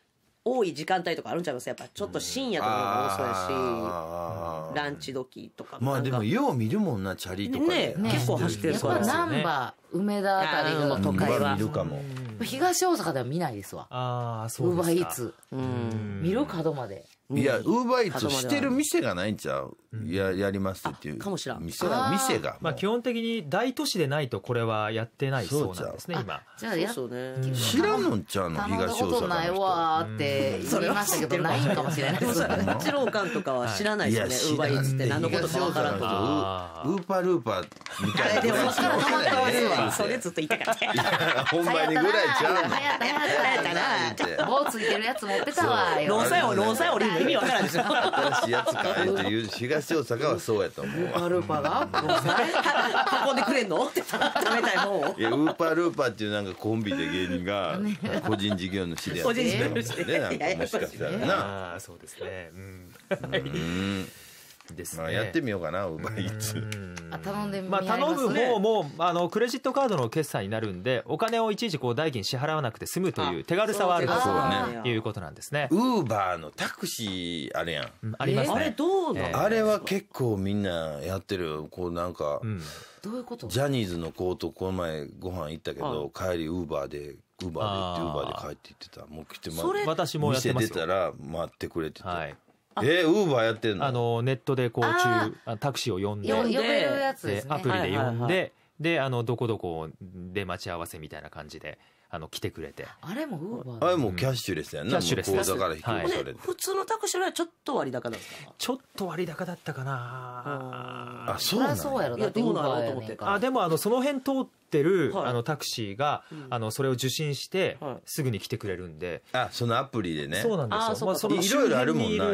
多い時間帯とかあるんちゃいますやっぱちょっと深夜とかもそうやし、ランチ時とかまあでもよう見るもんなチャリとかね結構走ってるそうですよねやっ梅田あたりの都会は見るかも東大阪では見ないですわああそうですかウーバーイーツ見る角までいや、ウーバーイーツしてる店がないんちゃう、うん、や、やりますっていう。かもしらん。店が、店が。まあ基本的に大都市でないとこれはやってないそうなんですね、今。じゃあや、そうね。知らんのちゃうの、東大阪。ないわーって言いましたけど、ないかもしれないですもちろんかんとかは知らないですね、ウーバーイーツって何のことしようからとウーパールーパーみたいな。でも、それはたまたまですわ。それずっと言いたかった。本番にぐらいちゃうの。はやった、はやった、はやったな。棒ついてるやつ持ってたわ。ローサイ労災を、労災をりん意味わからんでしょ新しいやつか言う東大阪はそうやと思うウーパールーパーが運んでくれんのって食べたいもんウーパールーパーっていうなんかコンビで芸人が個人事業主でやってるねなんかもしかしたらなあそうですねうんですね、まあ、やってみようかな、ウーバーイーツ。あ頼んでみま、ね、まあ、頼む方もあのクレジットカードの決済になるんでお金をいちいちこう代金支払わなくて済むという手軽さはあるということなんですねウーバーのタクシーあれやん、うん、ありますね、あれどうなの、えー、あれは結構みんなやってるこうなんか、うん、どういうことジャニーズの子とこの前ご飯行ったけど帰りウーバーでウーバーでってウーバーで帰って行ってたもう来て、ま、私もやってますよ店出たら待ってくれてて、はいえウーバーやってんのあの、ネットでこう中、タクシーを呼んで、呼べるやつですね。アプリで呼んで、で、あの、どこどこで待ち合わせみたいな感じで。あの来てくれてあれもウーバーあれもキャッシュレスやんな、キャッシュレス口座から引き落とされて、普通のタクシーよりはちょっと割高なんですかちょっと割高だったかなあそうなんそうやろいやどうなろうと思ってあでもあのその辺通ってる、あのタクシーが、あのそれを受信して、すぐに来てくれるんであそのアプリでねそうなんですよまあ、そいろいろあるもんな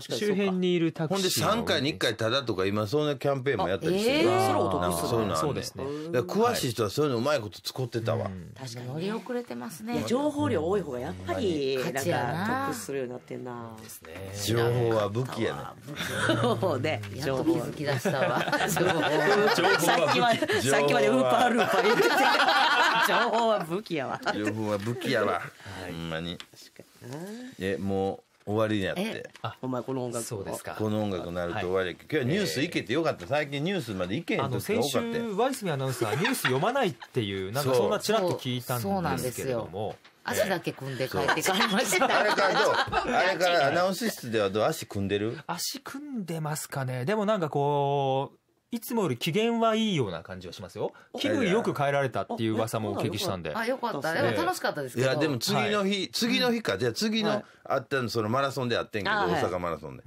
周辺にいるタクシーほんで3回に1回ただとか今そうなキャンペーンもやったりしてそれお得そうなんですね詳しい人はそういうのうまいこと使ってたわ、確かに遅れてますね情報量多い方がやっぱりなんか得するようになってんな、情報は武器やな情報は したわさっきまでさっきまでウーパールーパー言って 情報は武器やわ情報は武器やわほんまにえもう終わりになってあお前この音楽そうですかこの音楽になると終わり今日はニュース行けてよかった最近ニュースまで行けんと多かった先週ワイスミアナウンサーニュース読まないっていうなんかそんなちらっと聞いたんですけれども足だけ組んで帰って帰りました。あれからどうあれからアナウンス室ではどう足組んでる足組んでますかね。でもなんかこう、いつもより機嫌はいいような感じはしますよ。気分よく変えられたっていう噂もお聞きしたんで。あ、よかった。でも楽しかったですいや、でも次の日、次の日か。じゃあ次の、あったの、そのマラソンであってんけど、大阪マラソンで。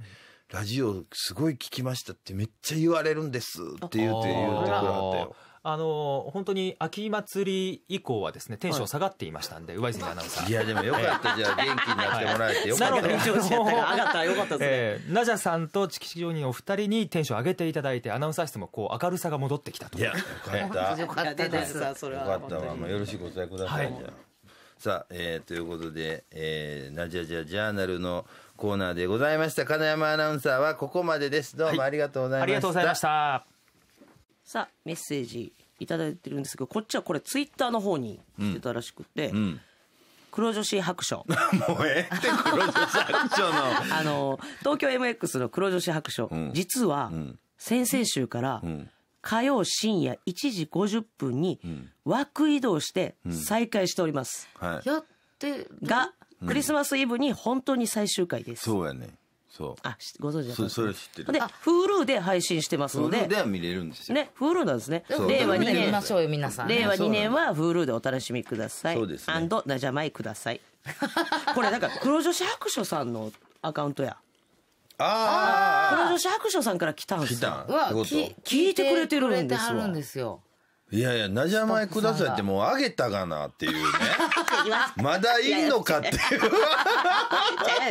ラジオすごい聞きましたってめっちゃ言われるんですって言うて言うてくれはったよ。あの本当に秋祭り以降はですねテンション下がっていましたんで、上泉アナウンサーいやでもよかったじゃあ元気になってもらえてよかったなじゃさんとチキチキ人お二人にテンション上げていただいてアナウンサー室もこう明るさが戻ってきたといやよかったよかったですよかったよろしくお伝えください、さあ、えー、ということで、えー、ナジャジャジャーナルのコーナーでございました金山アナウンサーはここまでですどうもありがとうございました、はい、ありがとうございましたさあメッセージ頂いてるんですけどこっちはこれツイッターの方に来てたらしくて、うんうん黒女子白書。もうええって黒女子白書の。あの、東京 MX の黒女子白書。うん、実は、うん、先々週から、うん、火曜深夜1時50分に枠移動して再開しております。はい、やってが、クリスマスイブに本当に最終回です。そうやね。そうあご存知ですそれ知ってるで Hulu で配信してますので Hulu では見れるんですよ、ね Hulu なんですね令和2見ま年しょうよ皆さん令和2年は Hulu でお楽しみくださいそうですアンドナジャマイください これなんか黒女子白書さんのアカウントやああ黒女子白書さんから来たんです来よたんき聞いてくれてるんです聞いてるんですよいやいや、なじゃまえくださいってもうあげたかなっていうね。まだいいのかっていう。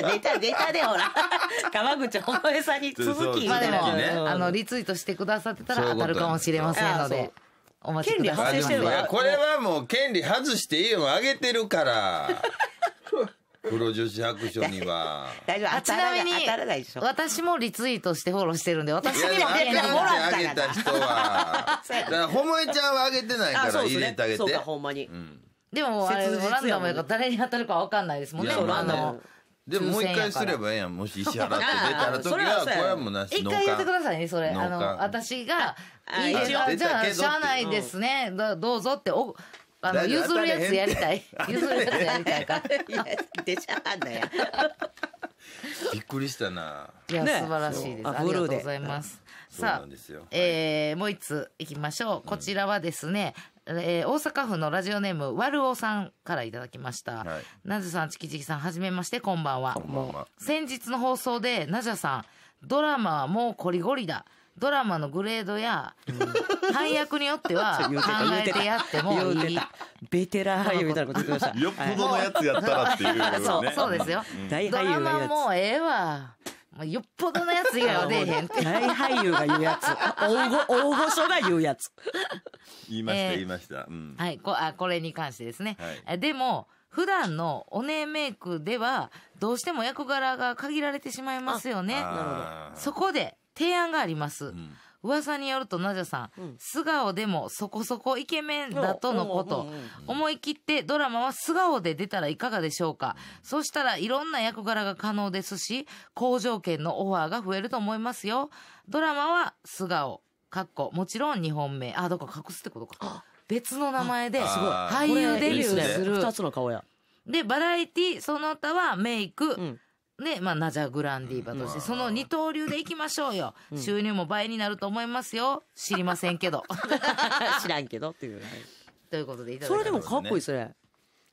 出た、出たでほら、川口百恵さんに続き、まあでも、ね、あの、リツイートしてくださってたら当たるかもしれませんので。お待ちください。権利発生してるわ。これはもう権利外していいよ。あげてるから。黒女子白書には。大丈夫、ちなみに、私もリツイートしてフォローしてるんで、私にもあげた人は。だから、ほもえちゃんはあげてないから入れてあげて。そうか、ほんまに。でも、あれ、ランダムやから誰に当たるかわかんないですもんね。あの、でももう一回すればええやん。もし石原って出たら時は、これはもうなし。一回言ってくださいね、それ。あの、私が、いいじゃあ、しゃあないですね。どうぞって、あの譲るやつやりたい譲るやつやりたいかいや、出ちゃうんだよびっくりしたないや、ね、素晴らしいですありがとうございますさあ、はえー、もう一ついきましょうこちらはですね、うん、えー、大阪府のラジオネームわるおさんからいただきました、はい、なじさんチキチキさんはじめましてこんばんは先日の放送でナジャさんドラマはもうこりごりだドラマのグレードや、配役によっては 考えてやってもいい。ベテラン俳優みたいなこと言ってました。よっぽどのやつやったらっていう、ね。そう、そうですよ。大うドラマもええわ。よっぽどのやつ以外は出えへん大俳優が言うやつ。大御、大御所が言うやつ。言いました、言いました。うん、はいこあ、これに関してですね。はい、でも、普段のおねメイクでは、どうしても役柄が限られてしまいますよね。そこで、提案があります。うん噂によるとナジャさん、素顔でもそこそこイケメンだとのこと、思い切ってドラマは素顔で出たらいかがでしょうか、そしたらいろんな役柄が可能ですし好条件のオファーが増えると思いますよドラマは素顔かっこもちろん2本目あどこか隠すってことか別の名前で俳優デビューする2つの顔やでバラエティその他はメイク、うんね、まあ、ナジャ・グランディーバとして、その二刀流で行きましょうよ。収入も倍になると思いますよ。知りませんけど。知らんけどっていう。ということでいただきそれでもかっこいい、それ。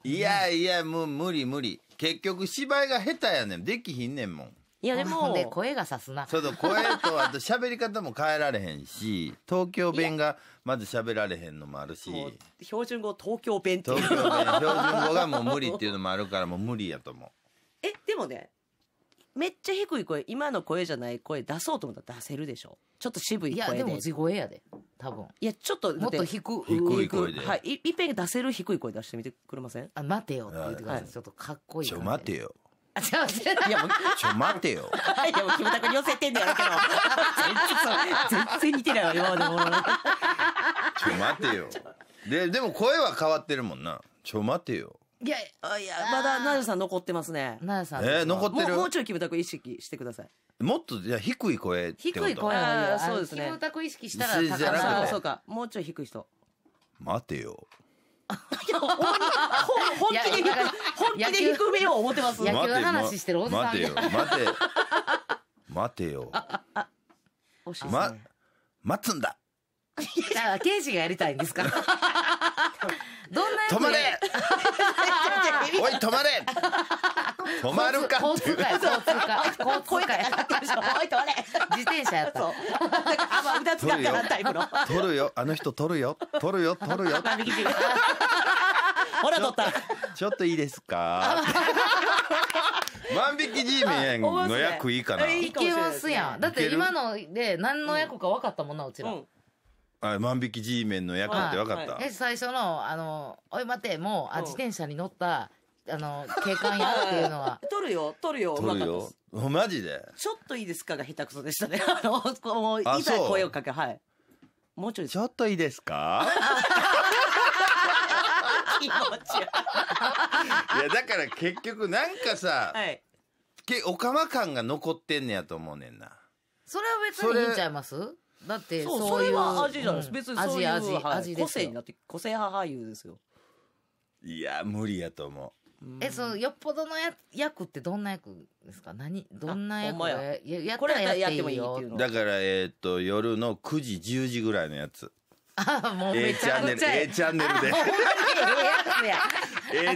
いやいや、もう無理無理。結局芝居が下手やねん。できひんねんもん。いやでも。で声がさすな。そうそう、声とあと喋り方も変えられへんし、東京弁がまず喋られへんのもあるし。標準語東京弁っていう。東京弁、標準語がもう無理っていうのもあるからもう無理やと思う。え、でもね、めっちゃ低い声今の声じゃない声出そうと思ったら出せるでしょちょっと渋いい声やでも地声やで多分いやちょっともっと低低い声ではいいいっぺん出せる低い声出してみてくれませんあ待てよって言ってください、はいちょっとかっこいいちょ待てよあちょ待ていやもうちょ待てよはいでもキムタクに寄せてんだよけど全然全然似てないわ今までもちょ待てよででも声は変わってるもんなちょ待てよいやいやまだナダさん残ってますねナダさんえー残ってるもうもうちょいキムタク意識してくださいもっとじゃ低い声低い声がいいそうですねキムタク意識したら高さじゃなくてそうかもうちょい低い人待てよいや、本気で、本気で低めよう思ってます。野球の話してるおじさん。待てよ、待て。待てよ。ま、待つんだ。だから、刑事がやりたいんですかどんな止まれ おい止まれ 止まるか交通会交通会交通会おい止まれ自転車やったそうなんか泡立つだかタイプの取るよあの人取るよ取るよ取るよほら取ったちょっといいですか 万引き G メンの役いいかないけますやんだって今ので何の役か分かったもんなうちら、うんあ万引き G メンの役って分かった、え最初の「あのおい待て」もう、あ自転車に乗ったあの警官やっていうのは 取るよ取るよ取るよマジでちょっといいですかが下手くそでしたね あのこうい声をかけはいもうちょいちょっといいですか 気持ちいやだから結局なんかさ、はい、けおかま感が残ってんねやと思うねんなそれは別にいいんちゃいますだってそうそういうは味じゃないです、うん、別にそういう味、はい、個性になって個性派俳優ですよいや無理やと思う、えそのよっぽどのや役ってどんな役ですか何どんな役やややったらやってもいいっていうのだからえー、っと夜の9時10時ぐらいのやつあもう A チャンネル A チャンネルで A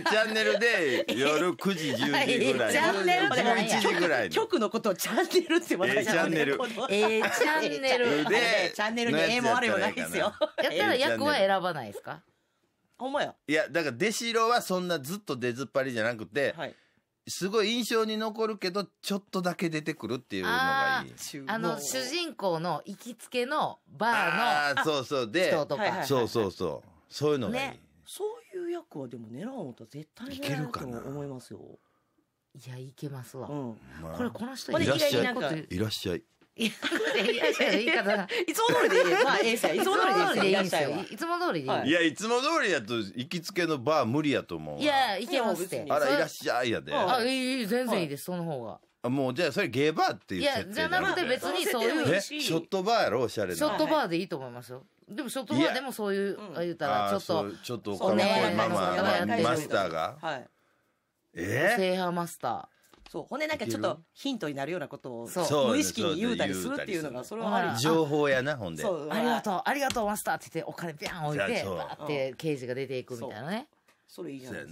チャンネルで夜9時10時ぐらい チャンネル11時ぐらい局のことをチャンネルって言わない A チャンネル A チャンネル でチャンネルに A もあれもないですよやったら役は選ばないですかほんまやいやだから出城はそんなずっと出ずっぱりじゃなくて、はいすごい印象に残るけど、ちょっとだけ出てくるっていうのがいい。あの、主人公の行きつけのバーのあそうそうで、人とか。そうそうそう。そういうのがいい。ね、そういう役はでも狙おうと絶対狙けると思いますよ。いや、いけますわ。うん、これ、この人いらっしゃい。いらっしゃい。いや、いや、言い方が。いつも通りでいいまあ、ええさ、いつも通りでいいんですよ。いつも通りでいい。い、や、いつも通りやと、行きつけのバー無理やと思う。いや、行けますって。あら、いらっしゃいやで。あ、いい、全然いいです、その方が。もうじゃあそれゲーバーっていういやじゃなくて別にそういうショットバーやろおしゃれなショットバーでいいと思いますよでもショットバーでもそういう言ったらちょっとちょっとお金っぽいマママスターがはいえー、制覇マスターそうほんでなんかちょっとヒントになるようなことを無意識に言うたりするっていうのがそれはある情報やなほんでありがとうありがとうマスターって言ってお金ビャン置いてバーって刑事が出ていくみたいなねそれいいじゃない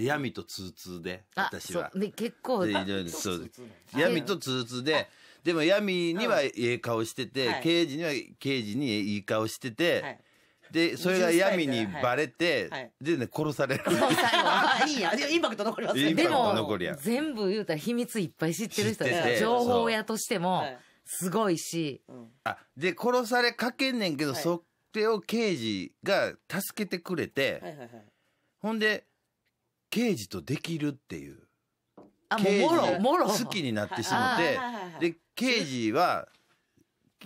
で闇と通通で私はで結構闇と通通ででも闇にはええ顔してて、刑事には刑事にええ顔してて、で、それが闇にバレて、はいでね、殺される。いいや。インパクト残りますね。でも全部言うたら秘密いっぱい知ってる人ですて情報屋としてもすごいし、あ、で、殺されかけんねんけど、はいそれを刑事が助けてくれて、はいはいはい。ほんで、刑事とできるっていう。あ、もう刑ろ、もろ。好きになってしまってで、刑事は、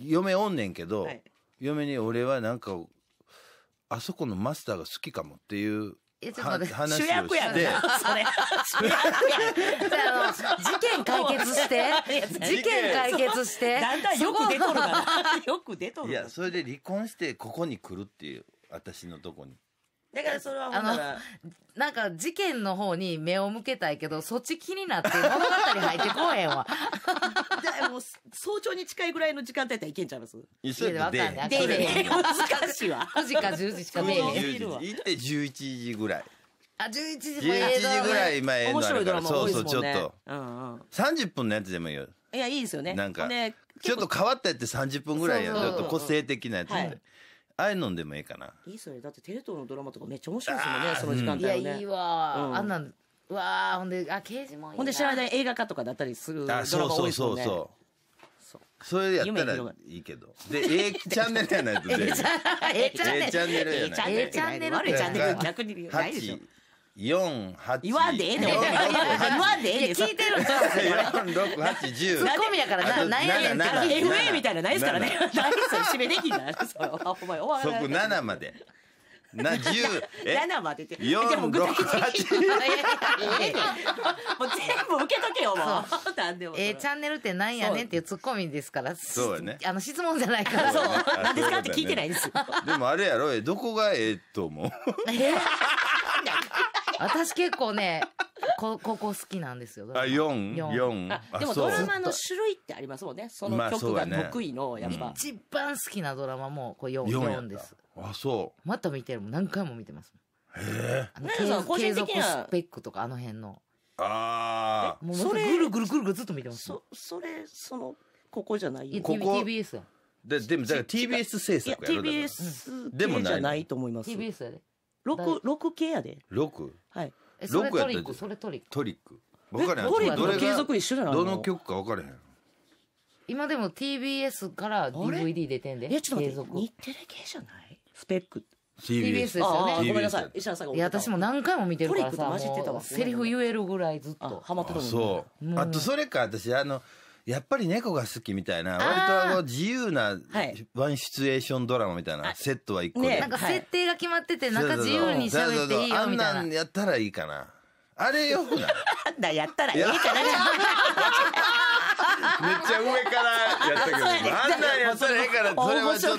嫁おんねんけど、はい嫁に俺はなんかあそこのマスターが好きかもっていう主役やんそれ。主役やん。じゃあ、事件解決して。事件解決して。だんだんよく出とるな。よく出とる。いや、それで離婚して、ここに来るっていう、私のとこに。だからそれはほんならなんか事件の方に目を向けたいけど、そっち気になって物語入ってこへんわ。もう早朝に近いぐらいの時間帯やったらいけんちゃいます急いで出へん。難しいわ。9時か10時しか出へん。行って11時ぐらい。あ、11時もええ時ぐらい前の面白いドでそうそう、ちょっと。うんうん。30分のやつでもいいよ。いや、いいですよね。なんか、ちょっと変わったやつ30分ぐらいやちょっと個性的なやつで。ああいうのでもええかな。いいっすよね。だってテレ東のドラマとかめっちゃ面白いですもんね、その時間帯いや、はね。いいわ、うんあんなん、わあ、ほんで、あ、刑事もいいほんで知らない映画化とかだったりするドラあ、マそう多いそうですもそんうね。そう。それやった夢広がらるいいけど。で、A チャンネルやないと出えチャンネルえチャンネルやないええチャンネル悪チャンネル逆に四八言わんでええ言わんでええ聞いてるんツッコミやからな何やねんか FA みたいなないですからね何それ締めできんなお前終わらない七まで十七までってもう全部受けとけよもうなんでもえチャンネルってなんやねんっていうツッコミですからそうやねあの質問じゃないからそうなんですかって聞いてないですでもあれやろどこがええと思う 私結構ね、こ、ここ好きなんですよ。あ、4? 4? あでもドラマの種類ってありますもんね。その曲が得意の、やっぱ、まあね、一番好きなドラマも、こう 4, 4です。あ、そう。また見てるもん。何回も見てます。へえ。継続スペックとか、あの辺の。ああ。もうそれ、ぐるぐるぐるぐるずっと見てます。そ、それ、その、ここじゃないよ。ここ TBS や。で、でも、だから TBS 制作やろ TBS でもじゃないと思います。TBS やで。六六系やで。六。はい。それトリック、それトリック。トリック。分からへん。どれ継続一緒なの。どの曲か分からへん。今でも TBS から DVD 出てんで。いや、ちょっと待って。日テレ系じゃないスペック。TBS ですよね。ごめんなさい。石原さんが。いや、私も何回も見てるからさ。トリックと混じってたわ。セリフ言えるぐらいずっと。ハマってたそう。あと、それか、私、あの、やっぱり猫が好きみたいな、割とあの自由なワンシチュエーションドラマみたいな、セットは一個で。なんか設定が決まってて、なんか自由に喋っていいよみたいな。あんなんやったらいいかな。あれよくないやったらいいかな。めっちゃ上からやったけど、あんなやったらええから、それはちょっ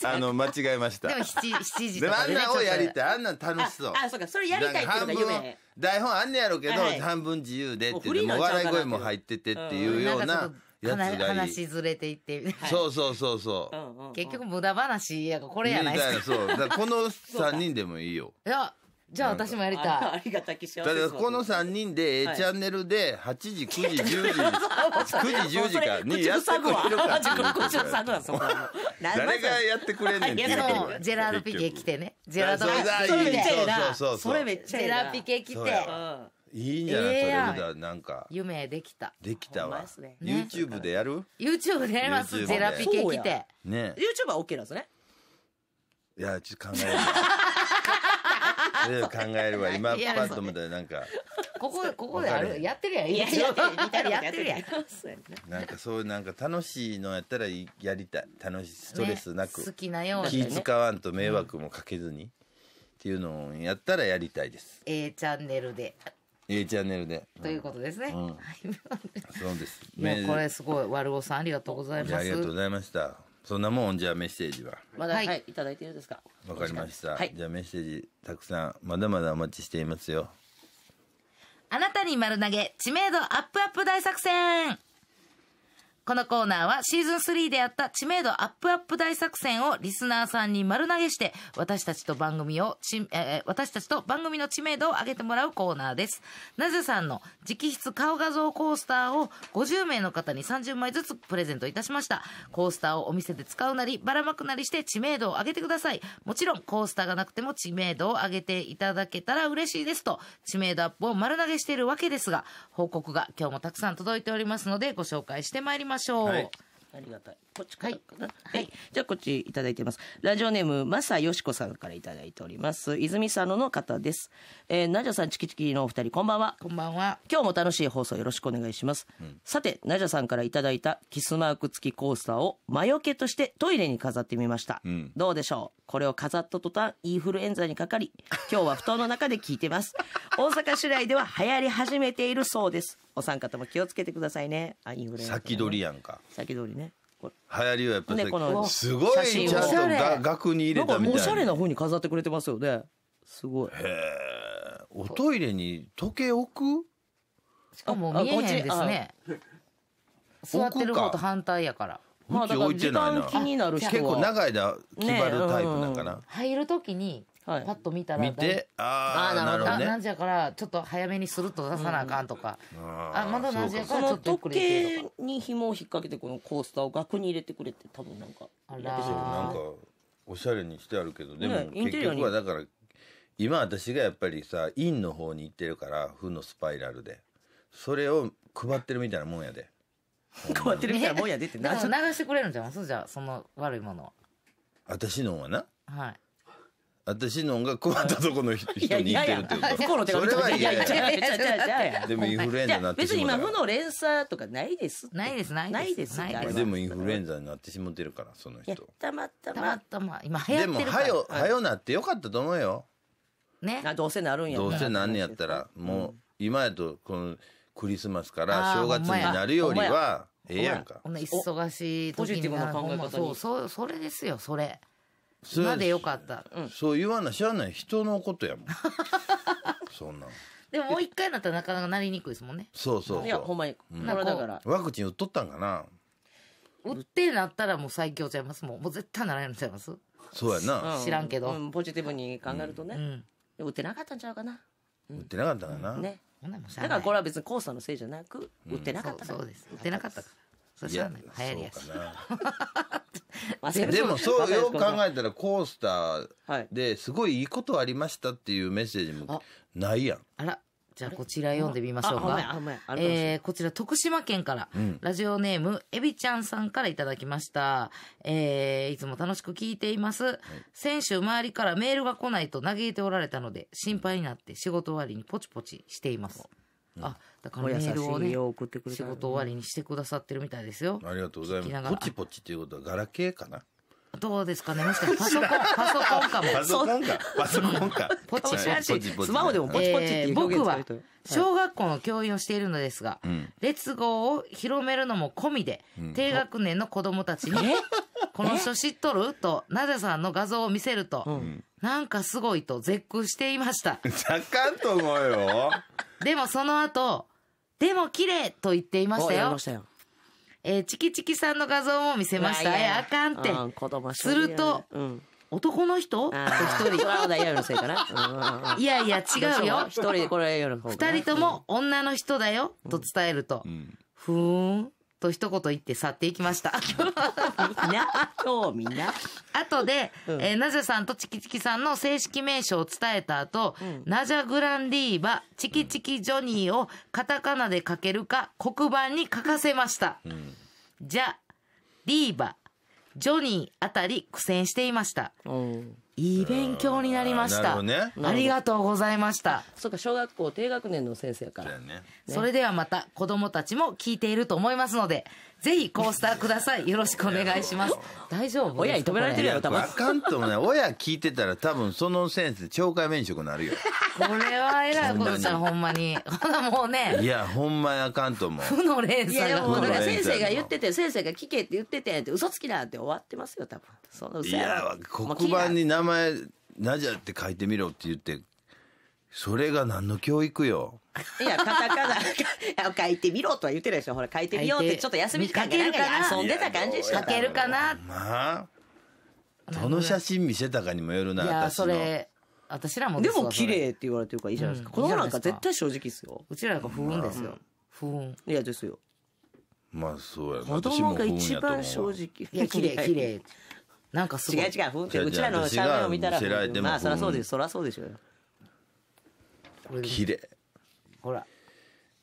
と、あの、間違えました。でも7、7時とでもあんなをやりたい。あんな楽しそう。あ、そうか、それやりたいっていうのが夢台本あんねやろうけど、はい半分自由でって、もう笑い声も入っててっていうようなやつ話がいい。話ずれていって、そうそうそうそう。うう結局無駄話やこれやないですか。そう。らこの3人でもいいよ。いや、じゃあ私もやりたい。ありがたき幸せだこの三人で A チャンネルで八時九時十時 九時十時かにやってくれるか誰がやってくれんねんいジェラードピケ来てね。ジェラードピケ。なそうそうそうそれめっちェラピケ来て、いいんじゃない、んそれだなんか夢できた。できたわ、YouTube でやる YouTube でやりますジェラピケ来てね YouTube は OK なんですねいやちょっと考え考えれば 今パッと思ったらなんかここここであるやってるやんややってるやんなんかそういうなんか楽しいのやったらやりたい楽しいストレスなく、好きなように、気使わんと迷惑もかけずに、っていうのをやったらやりたいです A チャンネルで A チャンネルで、ということですね、そうですこれすごい悪おさんありがとうございますありがとうございましたそんなもんじゃあメッセージはまだ、はい、はい、いただいているんですかわかりました、じゃあメッセージたくさんまだまだお待ちしていますよあなたに丸投げ知名度アップアップ大作戦このコーナーはシーズン3であった知名度アップアップ大作戦をリスナーさんに丸投げして、私たちと番組を、えー、私たちと番組の知名度を上げてもらうコーナーです。なぜさんの直筆顔画像コースターを50名の方に30枚ずつプレゼントいたしました。コースターをお店で使うなり、ばらまくなりして知名度を上げてください。もちろんコースターがなくても知名度を上げていただけたら嬉しいですと、知名度アップを丸投げしているわけですが、報告が今日もたくさん届いておりますのでご紹介してまいりましょう。ましょう。はいありがたい。こっちからかな。はい。はい、じゃあこっちいただいてます。ラジオネーム、まさよしこさんからいただいております。泉佐野の方です。えー、なじゃさん、チキチキのお二人、こんばんは。こんばんは。今日も楽しい放送よろしくお願いします。うん、さて、なじゃさんからいただいたキスマーク付きコースターを魔除けとしてトイレに飾ってみました。うん、どうでしょうこれを飾った途端、インフルエンザにかかり、今日は布団の中で聞いてます。大阪市内では流行り始めているそうです。お三方も気をつけてくださいね。あ、インフルエンザ、ね。先取りやんか。先取りね。流行りはやっぱり、すごいちゃんと額に入れたみたいなおしゃれな風に飾ってくれてますよねすごいへえおトイレに時計置くしかも見えへんですね座ってる方と反対やからまあ、時間気になる結構長い間決まるタイプなんかな、入る時にはい、パッと見たら見てああなるほど、ね、何時やからちょっと早めにすると出さなあかんとか、うん、あまだ何時やからちょっと時計に紐を引っ掛けてこのコースターを額に入れてくれて多分なんかあらなんかおしゃれにしてあるけどでも、結局はだから今私がやっぱりさ陰の方に行ってるから負のスパイラルでそれを配ってるみたいなもんやで 配ってるみたいなもんやでって流してくれるんじゃんそうじゃその悪いものは私のはなはい私のが困ったとこの人に言ってるってこと不幸の手紙とかいいやいやでもインフルエンザになってし別に今負の連鎖とかないですないですないですないですでもインフルエンザになってしまってるからその人たまたまたま今流行ってるでもはよはよなってよかったと思うよねどうせなるんやどうせなんやったらもう今やとこのクリスマスから正月になるよりはええやんか。忙しい時にポジティブな考え方に。そう、それですよ、それ。までよかった。うん。そう言わなしゃあない人のことやもん そんなでももう一回なったらなかなかなりにくいですもんね。そうそういや、ほんまに。これだから。ワクチン打っとったんかな打ってなったらもう最強ちゃいますもん。もう絶対ならないのちゃいますそうやな、うん知らんけどうん、ポジティブに考えるとうね。ん。打ってなかったんちゃうかな。打ってなかったかな、ね。んなだからこれは別にコーのせいじゃなく、打ってなかったからそうそうです。打ってなかったから。そう流行りやすい。でもそうよく考えたらコースターですごいいいことありましたっていうメッセージもないやん。あらじゃあこちら読んでみましょうか。えー、こちら徳島県から、うん、ラジオネームえびちゃんさんからいただきました。えー、いつも楽しく聞いています。はい、先週周りからメールが来ないと嘆いておられたので心配になって仕事終わりにポチポチしています。うん、あ、だからメールをね仕事終わりにしてくださってるみたいですよありがとうございますポチポチっていうことはガラケーかなどうですかねもしかしてパソコン、パソコンかも。パソコンか。パソコンか。ポチポチ。スマホでもポチポチって僕は、小学校の教員をしているのですが、列号を広めるのも込みで、低学年の子供たちに、この書知っとると、なぜさんの画像を見せると、なんかすごいと絶句していました。若 干と思うよ。でもその後、でも綺麗と言っていましたよ。またよ。えー、チキチキさんの画像も見せました。いやあかんって。うん、すると、うん、男の人一人。いやいや、違うよ。一人これ夜の二人とも女の人だよ、と伝えると。ふーん。と一言言って去っていきました。みんな、そうみんな。で、うんえーナジャさんとチキチキさんの正式名称を伝えた後、んナジャグランディーバ、チキチキジョニーをカタカナで書けるか黒板に書かせました。じゃ、リーバ、ジョニーあたり苦戦していました。いい勉強になりました、ね、ありがとうございましたそうか小学校低学年の先生やから、ね、それではまた子供もたちも聞いていると思いますのでぜひコースターください。よろしくお願いします。大丈夫親に止められてるやろ、多分。あかんともね、親聞いてたら多分そのセンス懲戒免職になるよ。これは偉いことしたほんまに。ほなもうね。いや、ほんまやかんと思負の連いやもだ先生が言ってて先生が聞けって言っててって嘘つきだって終わってますよ多分その嘘いや、黒板に名前、なジャって書いてみろって言って、それが何の教育よ。いや、カタカナ、書いてみろとは言ってないですよ。ほら、書いてみようって、ちょっと休み時間かけるか遊んでた感じでしょ。書けるかなまあ、どの写真見せたかにもよるな、私の。いや、それ、私らもでも綺麗って言われてるからいいじゃないですか。子供なんか絶対正直ですよ。うちらなんか不運ですよ。不運。いや、ですよ。まあ、そうやな。子供が一番正直。いや、綺麗、綺麗。なんかすごい。違う違う、不運って。うちらの写メを見たら。まあ、そりゃそうです。そりゃそうでしょよ。綺麗ほら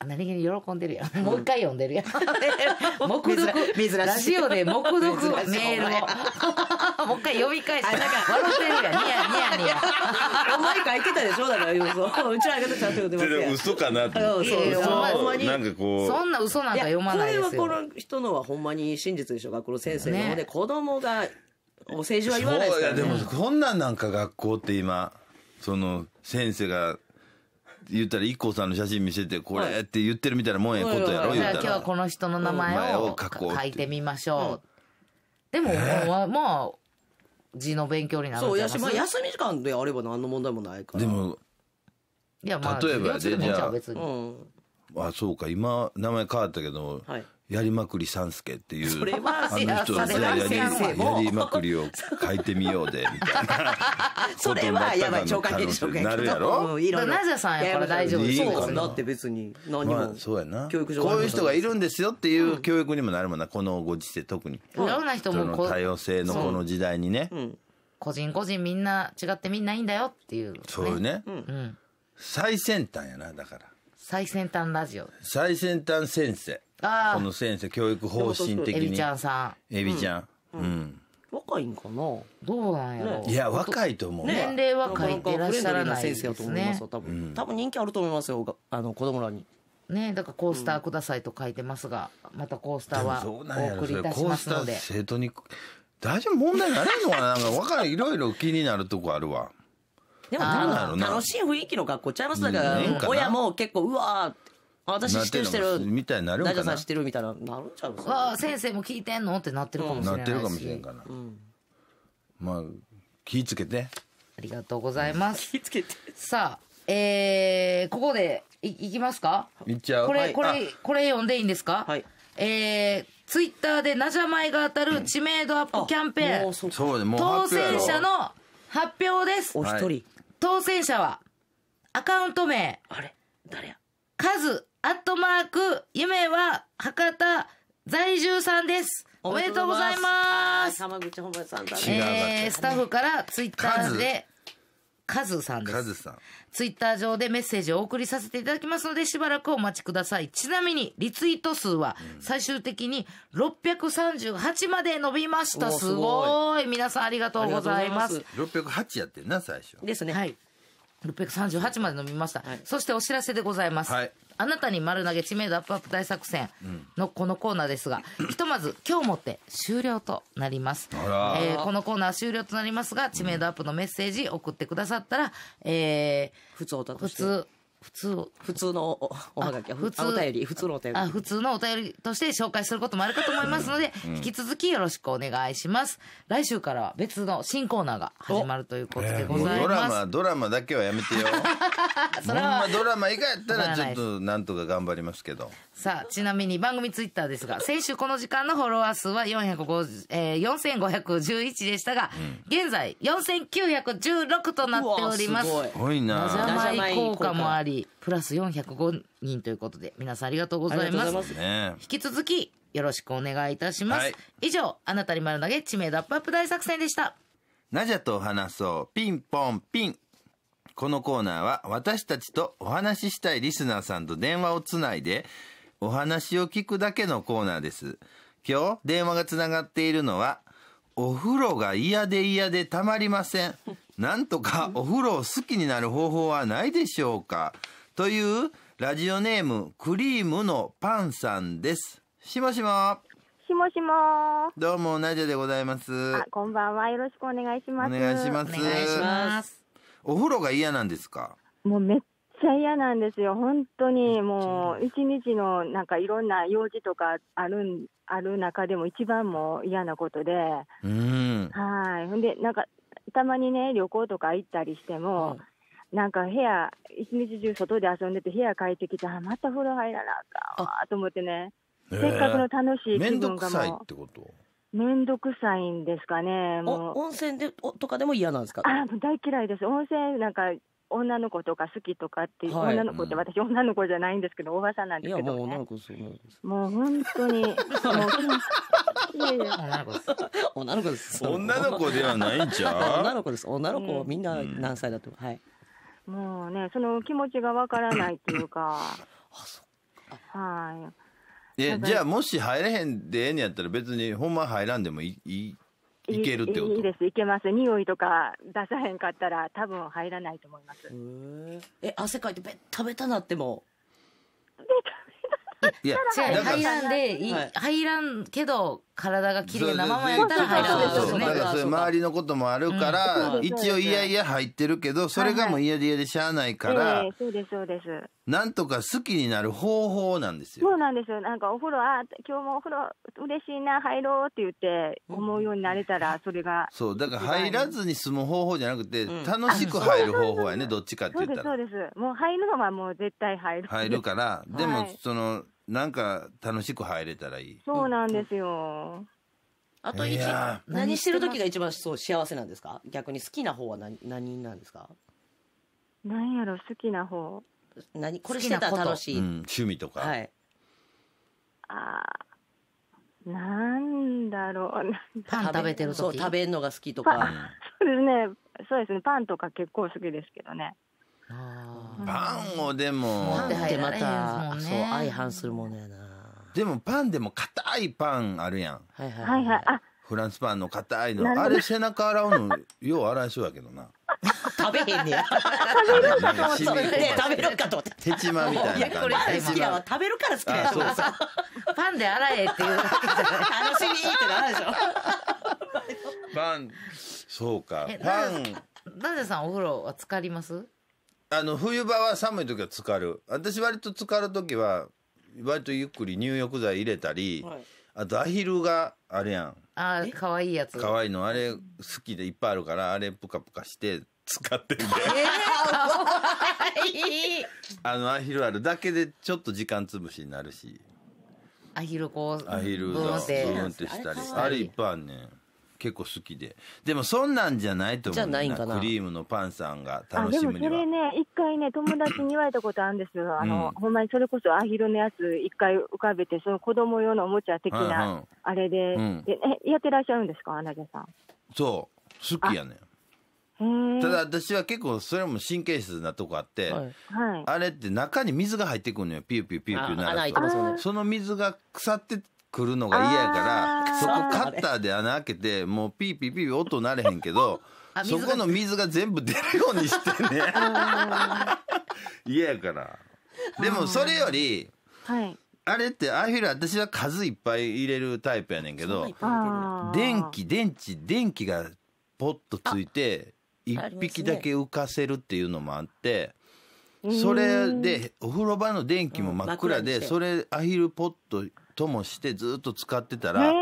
何気に喜んでるやん。もう一回読んでるやん。目 読。ラジオで目読メールを。もう一回読み返して、なんか笑ってるやん。ニヤニヤニヤ。お前書いてたでしょだから、そう。うちらあげたちゃんと読んでますやん。嘘かなって。そう、ほんなんかこう。そんな嘘なんか読まないですよ。これはこの人のはほんまに真実でしょうか、この先生ので。子供が、お政治は言わないですかいや、でも、こんなんなんか学校って今、その、先生が、言ったら IKKO さんの写真見せてこれって言ってるみたいなもんやことやろ言じゃあ今日はこの人の名前を書いてみましょう、でも、えー、まあ字の勉強になるそうやし、まあ、休み時間であれば何の問題もないからでもいやまあ例えばでじゃあ、うん、あそうか今名前変わったけど、はい、やりまくり三助っていうそれはあの人じゃやりやりまくりを書いてみようでみたいな それはやばい超過現象がなるやろ、うん、いろなぜさんやから大丈夫そうだって別に何も、そうやな教育上こういう人がいるんですよっていう教育にもなるもんなこのご時世特にいろんな人も多様性のこの時代にね、個人個人みんな違ってみんないいんだよっていう、そううね、うん、最先端やなだから最先端ラジオ最先端先生この先生、教育方針的に。エビちゃんさん。エビちゃん。うん。うん若いんかなどうなんやろ、いや若いと思う、年齢は書いてらっしゃらない先生と思いますよ多分、多分人気あると思いますよあの子供らにねだからコースターくださいと書いてますが、またコースターはお送りいたしますのでで生徒に大丈夫問題ないのかななんか分からんいろいろ気になるとこあるわでも楽しい雰囲気の学校ちゃいますだから、親も結構うわー私知ってる知ってる。みたいになるんかな。大さん知ってるみたいな、なるんちゃうわあ、先生も聞いてんのってなってるかもしれないなってるかもしれんかな。まあ、気ぃつけて。ありがとうございます。気ぃつけて。さあ、えー、ここでい、いきますかいっちゃうこれ、これ、これ読んでいいんですかはい。えー、ツイッターでナジャマイが当たる知名度アップキャンペーン。当選者の発表です。お一人。当選者は、アカウント名。あれ誰やカズアットマーク、夢は博多在住さんです。おめでとうございます。浜口本さんだね。えー、スタッフからツイッターで、カズさんです。カズさん。ツイッター上でメッセージをお送りさせていただきますので、しばらくお待ちください。ちなみに、リツイート数は、最終的に638まで伸びました。すごい皆さんありがとうございます。608やってんな、最初。ですね。はい。638まで伸びました、はい、そしてお知らせでございます、はい、あなたに丸投げ知名度アップアップ大作戦のこのコーナーですが、うん、ひとまず今日もって終了となります。えー、このコーナー終了となりますが、知名度アップのメッセージ送ってくださったら、えー、普通、普通、普通普通のおおはがき普通お便り普通のお便りあ普通のお便りとして紹介することもあるかと思いますので、うん、引き続きよろしくお願いします来週からは別の新コーナーが始まるということでございます、えー、ドラマドラマだけはやめてよ それはドラマ以外やったらちょっとなんとか頑張りますけどさあちなみに番組ツイッターですが先週この時間のフォロワー数は450、えー、4511でしたが、うん、現在4916となっておりますすごいな。なじゃまい効果もありプラス405人ということで皆さんありがとうございます、引き続きよろしくお願いいたします、はい、以上あなたに丸投げ知名度アップアップ大作戦でしたナジャと話そうピンポンピンこのコーナーは私たちとお話ししたいリスナーさんと電話をつないでお話を聞くだけのコーナーです今日電話がつながっているのはお風呂が嫌で嫌でたまりませんなんとかお風呂を好きになる方法はないでしょうかというラジオネームクリームのパンさんです。しもしも。しもしも。どうも、ナジャでございます。あ、こんばんは。よろしくお願いします。お願いします。お願いします。お風呂が嫌なんですかもうめっちゃ嫌なんですよ。本当にもう、一日のなんかいろんな用事とかあるん、ある中でも一番も嫌なことで。うん。はい。ほんで、なんか、たまにね、旅行とか行ったりしても、はいなんか部屋、一日中外で遊んでて、部屋帰ってきて、あ、また風呂入らなあかんわと思ってね、せっかくの楽しい気分がもう。めんってことめんどくさいんですかね、もう。温泉でとかでも嫌なんですか、あ大嫌いです。温泉なんか女の子とか好きとかって、はい、女の子って私、女の子じゃないんですけど、おばさんなんですけど、ね、もう女の子ですもう本当に、もう、女の子です。女の子ではないんちゃう女の子です。女の子、みんな何歳だと、うん、はい。もうね、その気持ちがわからないっていうか。あ、そっか。はい。いや、じゃあもし入れへんでええんやったら別にほんま入らんでもいいいけるってこといいです、いけます、匂いとか出さへんかったら、多分入らないと思います。え、汗かいてべったべたなっても。べたべた。いや、入らんで、はい、入らんけど、体が綺麗なままやったら入らないですね。そういう周りのこともあるから、一応いやいや入ってるけど、それがもういやいやでしゃあないから、そうですそうです。なんとか好きになる方法なんですよ。そうなんですよ。なんかお風呂、あ、今日もお風呂嬉しいな、入ろうって言って思うようになれたら、それが。そう、だから入らずに済む方法じゃなくて、楽しく入る方法やね、どっちかって言ったら。そうです、そうです。もう入るのはもう絶対入る。入るから、でもその、なんか楽しく入れたらいい。そうなんですよ。あと一、何してる時が一番そう幸せなんですか逆に好きな方は何何なんですかなんやろ、好きな方。何これしてたら楽しうんい、趣味とか。はいあーなんだろう。パン食べてる時そう食べるのが好きとか、、そうですね。そうですね。パンとか結構好きですけどね。パンをでも。パってまた、そう、相反するものやな。でもパンでも硬いパンあるやん。はいはいはい、はい。あフランスパンの硬いの。あれ背中洗うの、よう洗いそうやけどな。食べへんねや。食べるかと思って。食べるかと思って。手ちまみたいな感じ。好きやわ。食べるから好きやそうそう。パンで洗えっていう。楽しみってなるでしょ。パン、そうか。パン。なぜさんお風呂は浸かりますあの、冬場は寒い時は浸かる。私割と浸かる時は、割とゆっくり入浴剤入れたり、はいあとアヒルがあれやん。あかわいいやつ。かわいいの、あれ好きでいっぱいあるから、あれプカプカして使ってみんで。えー、あのアヒルあるだけでちょっと時間潰しになるし。アヒルこう、アヒルブーンってしたり。あれいっぱいあんねん。結構好きで。でもそんなんじゃないと思う。じゃないかなクリームのパンさんが楽しむには。でもそれね、一回ね、友達に言われたことあるんですよ。あの、うん、ほんまにそれこそアヒルのやつ一回浮かべて、その子供用のおもちゃ的な、あれで、うん、でえ、やってらっしゃるんですか、アナジャさん。そう。好きやねん。ただ私は結構それも神経質なとこあって、はい、あれって中に水が入ってくるのよピューピューピューピューなると、その水が腐ってくるのが嫌やからそこカッターで穴開けて、もうピーピーピーピー音なれへんけど、そこの水が全部出るようにしてね。嫌やから。でもそれより、はいあれってアヒフィル私は数いっぱい入れるタイプやねんけど電気電池電気がポッとついて1匹だけ浮かせるっていうのもあって。それでお風呂場の電気も真っ暗でそれアヒルポッとともしてずっと使ってたら、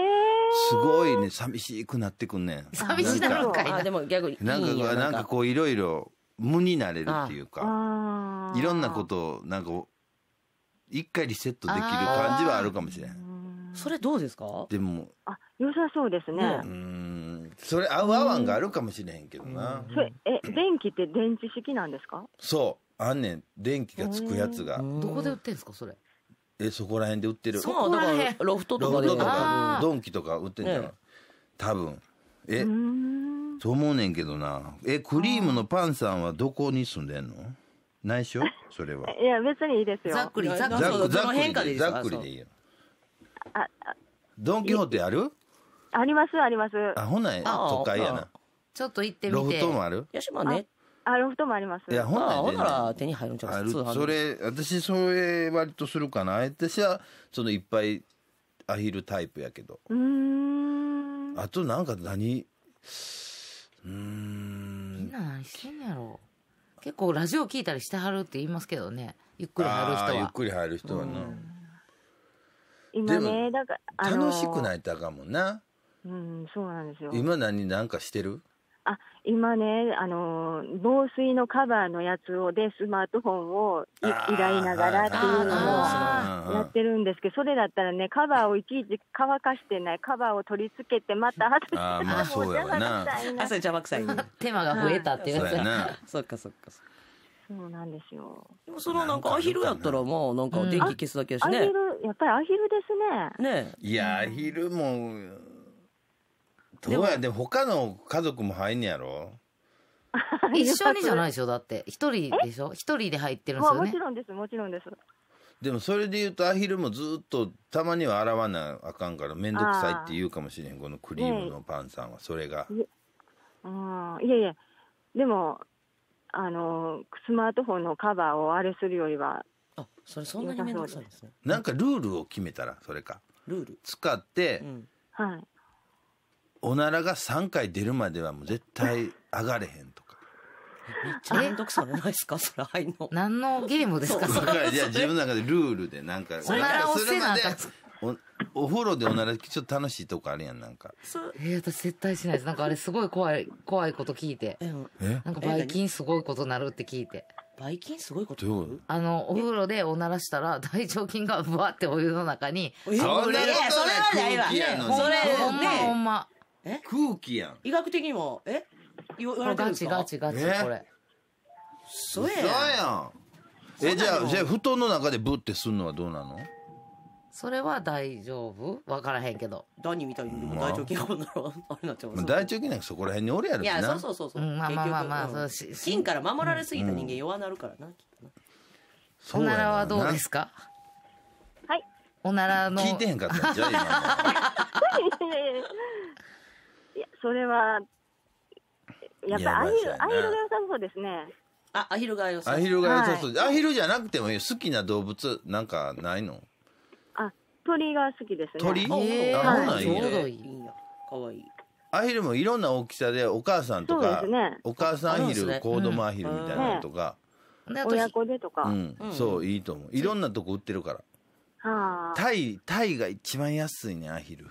すごいね、寂しくなってくんねん。寂しいなのかいな。でも逆に。なんか、なんかこういろいろ無になれるっていうか、いろんなことを、なんか、一回リセットできる感じはあるかもしれん。それどうですかでも。あ、良さそうですね。うん。それ、合う合わんがあるかもしれへんけどな。それ、え、電気って電池式なんですかそう。あんねん。電気がつくやつが。どこで売ってんすか、それ。えそこら辺で売ってるそうだからロフトとかでロフトとかドンキとか売ってんじゃん、ね、多分えそう思うねんけどなえクリームのパンさんはどこに住んでんの内緒それはいや別にいいですよざっくりざっくりざっくりでいいよあドン・キホーテあるありますありますあほんな都会やなちょっと行ってみてロフトもある吉間ネねあ、ロフトもあります。いや、ほんな、ほなら手に入るんちゃうか、それ、私、それ割とするかな。私は、そのいっぱいアヒルタイプやけど。うん。あと、なんか何、うん。みんな何してんやろ。結構、ラジオ聞いたりしてはるって言いますけどね。ゆっくり入る人は。ゆっくり入る人はな。今ね、だから、あのー、楽しくないとあかんもんな。うん、そうなんですよ。今何、なんかしてるあ、今ね、あの防水のカバーのやつをでスマートフォンを依頼ながらっていうのをやってるんですけど、それだったらね、カバーをいちいち乾かしてない、カバーを取り付けて、また後で、まあ、そうやな。朝邪魔くさい、手間が増えたっていうやつ、はい、そっかそっかそっか。そうなんですよ。でもそのなんかアヒルやったらもうなんか電気消すだけやしね。うん、アヒルやっぱりアヒルですね。ね。いやアヒルもどうやで他の家族も入んねやろ 一緒にじゃないでしょだって一人でしょ一人で入ってるんですよね、もちろんですもちろんですでもそれで言うとアヒルもずっとたまには洗わなあかんから面倒くさいって言うかもしれへんこのクリームのパンさんはそれが、いやいやでもあのスマートフォンのカバーをあれするよりはあそれそんなに面倒くさいですねなんかルールを決めたらそれかルール使って、うん、はいおならが3回出るまではもう絶対上がれへんとか。めっちゃめんどくさくないですかそれ入んの。何のゲームですかそれ。いや、自分の中でルールでなんか、おならをせなあかおお風呂でおならちょっと楽しいとこあるやん、なんか。えー、私絶対しないです。なんかあれすごい怖い、怖いこと聞いて。なんかばい菌すごいことなるって聞いて。ばい菌すごいことあの、お風呂でおならしたら、大腸菌がぶわってお湯の中に。そんなこそれはないわ。それ、ほんまほんま。え空気やん。医学的にも、え言われてるんですかガチガチ、これ。そうやん。え、じゃあ、じゃあ、布団の中でブってすんのはどうなのそれは大丈夫わからへんけど。みたいに大腸菌なら、あれなっちゃいまあ大腸菌なんかそこら辺におるやろいや、そうそうそうそう。うんまあまあまあまあそうし菌から守られすぎた人間弱なるからな、きっとな。そおならはどうですかはい。おならの。聞いてへんかったじゃあ今の。いや、それは、やっぱりアヒル、アヒルが良さそうですね。あ、アヒルが良さアヒルが良さそう。アヒルじゃなくてもいい。好きな動物なんかないのあ、鳥が好きですね。鳥あ、ほな、いいや。かわいい。アヒルもいろんな大きさで、お母さんとか、お母さんアヒル、コー子供アヒルみたいなのとか。親子でとか。うん、そう、いいと思う。いろんなとこ売ってるから。タイ、タイが一番安いね、アヒル。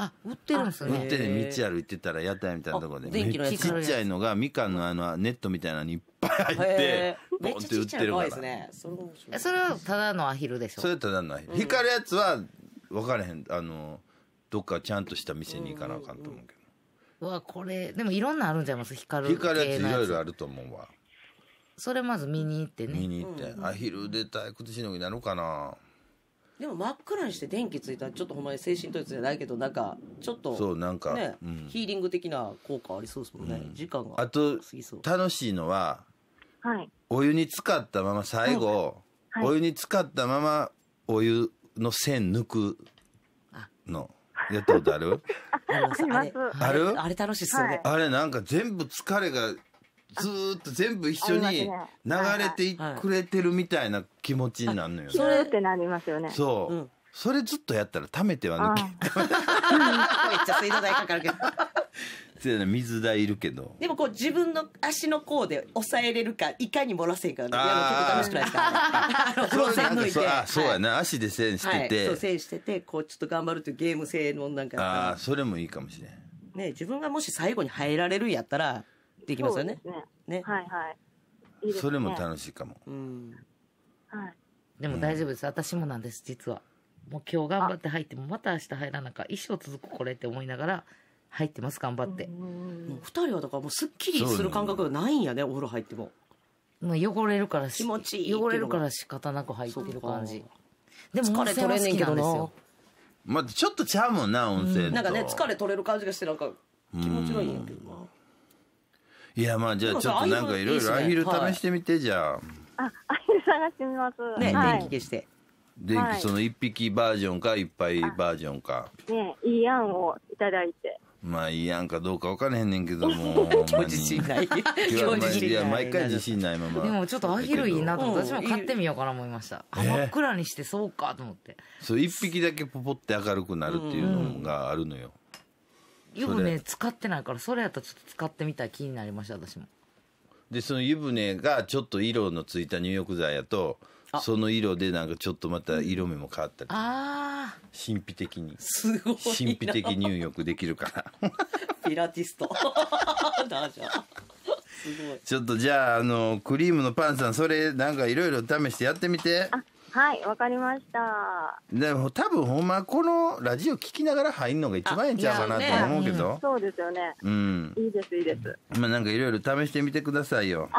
あ、売ってるんですね。売ってね、道歩いてたら屋台みたいなところで。ちっちゃいのが、みかんのあの、ネットみたいなのにいっぱい入って、ボンって売ってるから。それはただのアヒルでしょ。それはただのアヒル。光るやつは、分からへん。あの、どっかちゃんとした店に行かなあかんと思うけど。わ、これ、でもいろんなあるんちゃいます光る。光るやついろいろあると思うわ。それまず見に行ってね。見に行って。アヒルでい、今年のぎなるかなでも真っ暗にして電気ついたらちょっとほんまに精神統一じゃないけどなんかちょっとそうなんか、ねうん、ヒーリング的な効果ありそうですもんね、うん、時間があと楽しいのは、はい、お湯に浸かったまま最後、はいはい、お湯に浸かったままお湯の線抜くのやったことある ありああれ楽しいっすよね、あれなんか全部疲れがずっと全部一緒に流れてくれてるみたいな気持ちになるのよ、ね。キュってなりますよね。そう。うんそれずっとやったら貯めては抜け。めっちゃ水道代かかるけど。そうね、水代いるけど。でもこう自分の足の甲で抑えれるか、いかに漏らせんかの、うやる結構楽しくないですか、ね、あ、そうやね、足で線してて。はい、線してて、こうちょっと頑張るというゲーム性のなんか。ああ、それもいいかもしれん。ね自分がもし最後に入られるんやったら、できますよね。ね。はいはい。いいね、それも楽しいかも。うん。はい。でも大丈夫です。私もなんです、実は。もう今日頑張って入っても、また明日入らなか、一生続くこれって思いながら、入ってます、頑張って。二人はだからもうすっきりする感覚ないんやね、お風呂入っても。もう汚れるから気持ちいい。汚れるから仕方なく入ってる感じ。でも、疲れ取れねえけどな。まあ、ちょっとちゃうもんな、温泉、うん、なんかね、疲れ取れる感じがして、なんか、気持ちがいいんやけど。いやまあじゃあちょっとなんかいろいろアヒル試してみてじゃあ。あ、アヒル探してみます。ね、はい電気消して。電気その一匹バージョンかいっぱいバージョンか。ねえいい案をいただいて。まあいい案んかどうか分からへんねんけども。もう、今日自信ない。今や日自信いない。や毎回自信ないまま。でもちょっとアヒルいいなと私も買ってみようかな思いました真っ暗にしてそうかと思ってそう一匹だけポポって明るくなるっていうのがあるのよ。湯船使ってないからそれやったらちょっと使ってみたい気になりました私もでその湯船がちょっと色のついた入浴剤やとその色でなんかちょっとまた色味も変わったりああ神秘的にすごい神秘的入浴できるから ピラティストだじゃすごいちょっとじゃああのクリームのパンさんそれなんかいろいろ試してやってみてあはいわかりましたでも多分ほんまこのラジオ聞きながら入るのが一番いいんちゃうかなと思うけど、そうですよねうんいいですいいですまあなんかいろいろ試してみてくださいよあ